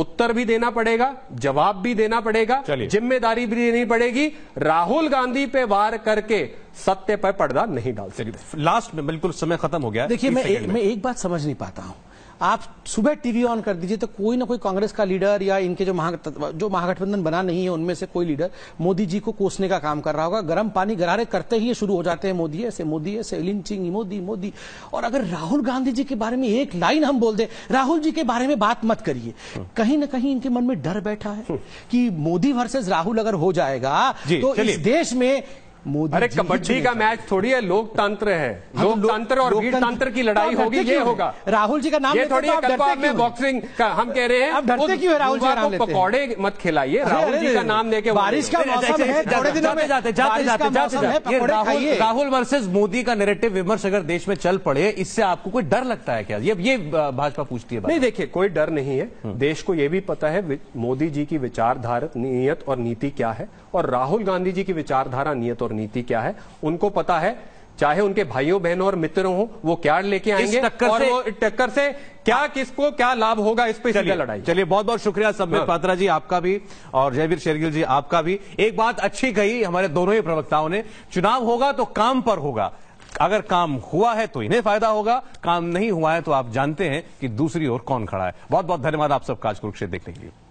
उत्तर भी देना पड़ेगा जवाब भी देना पड़ेगा जिम्मेदारी भी देनी पड़ेगी राहुल गांधी पे वार करके सत्य पर पर्दा नहीं डाल सकते लास्ट में बिल्कुल समय खत्म हो गया देखिए मैं, मैं एक बात समझ नहीं पाता हूं आप सुबह टीवी ऑन कर दीजिए तो कोई ना कोई कांग्रेस का लीडर या इनके जो महा जो महागठबंधन बना नहीं है उनमें से कोई लीडर मोदी जी को कोसने का काम कर रहा होगा गर्म पानी गरारे करते ही शुरू हो जाते हैं मोदी ऐसे मोदी ऐसे लिंचिंग मोदी मोदी और अगर राहुल गांधी जी के बारे में एक लाइन हम बोल दें राहुल जी के बारे में बात मत करिए कहीं ना कहीं इनके मन में डर बैठा है हम्म। कि मोदी वर्सेज राहुल अगर हो जाएगा तो इस देश में मोदी अरे कबड्डी का मैच थोड़ी है लोकतंत्र है लोकतंत्र और वीरतंत्र की लड़ाई होगी ये होगा राहुल जी का नाम ये थोड़ी बॉक्सिंग तो का हम कह रहे हैं आप डरते क्यों है राहुल जी नाम पकौड़े मत खिलाइए राहुल जी का नाम लेके बारिश का मौसम है थोड़े दिनों में जाते जाते जाते जाते राहुल राहुल वर्सेज मोदी का नेरेटिव विमर्श अगर देश में चल पड़े इससे आपको कोई डर लगता है क्या ये ये भाजपा पूछती है नहीं देखिए कोई डर नहीं है हम्म। देश को यह भी पता है मोदी जी की विचारधारा नियत और नीति क्या है और राहुल गांधी जी की विचारधारा नियत और नीति क्या है उनको पता है चाहे उनके भाइयों बहनों और मित्रों हो वो क्या लेके आएंगे टक्कर और से, टक्कर से क्या हाँ। किसको क्या लाभ होगा इस पर लड़ाई चलिए बहुत बहुत शुक्रिया सम्मित हाँ। पात्रा जी आपका भी और जयवीर शेरगिल जी आपका भी एक बात अच्छी कही हमारे दोनों ही प्रवक्ताओं ने चुनाव होगा तो काम पर होगा अगर काम हुआ है तो इन्हें फायदा होगा काम नहीं हुआ है तो आप जानते हैं कि दूसरी ओर कौन खड़ा है बहुत बहुत धन्यवाद आप सबका आज कुरुक्षेत्र देखने के लिए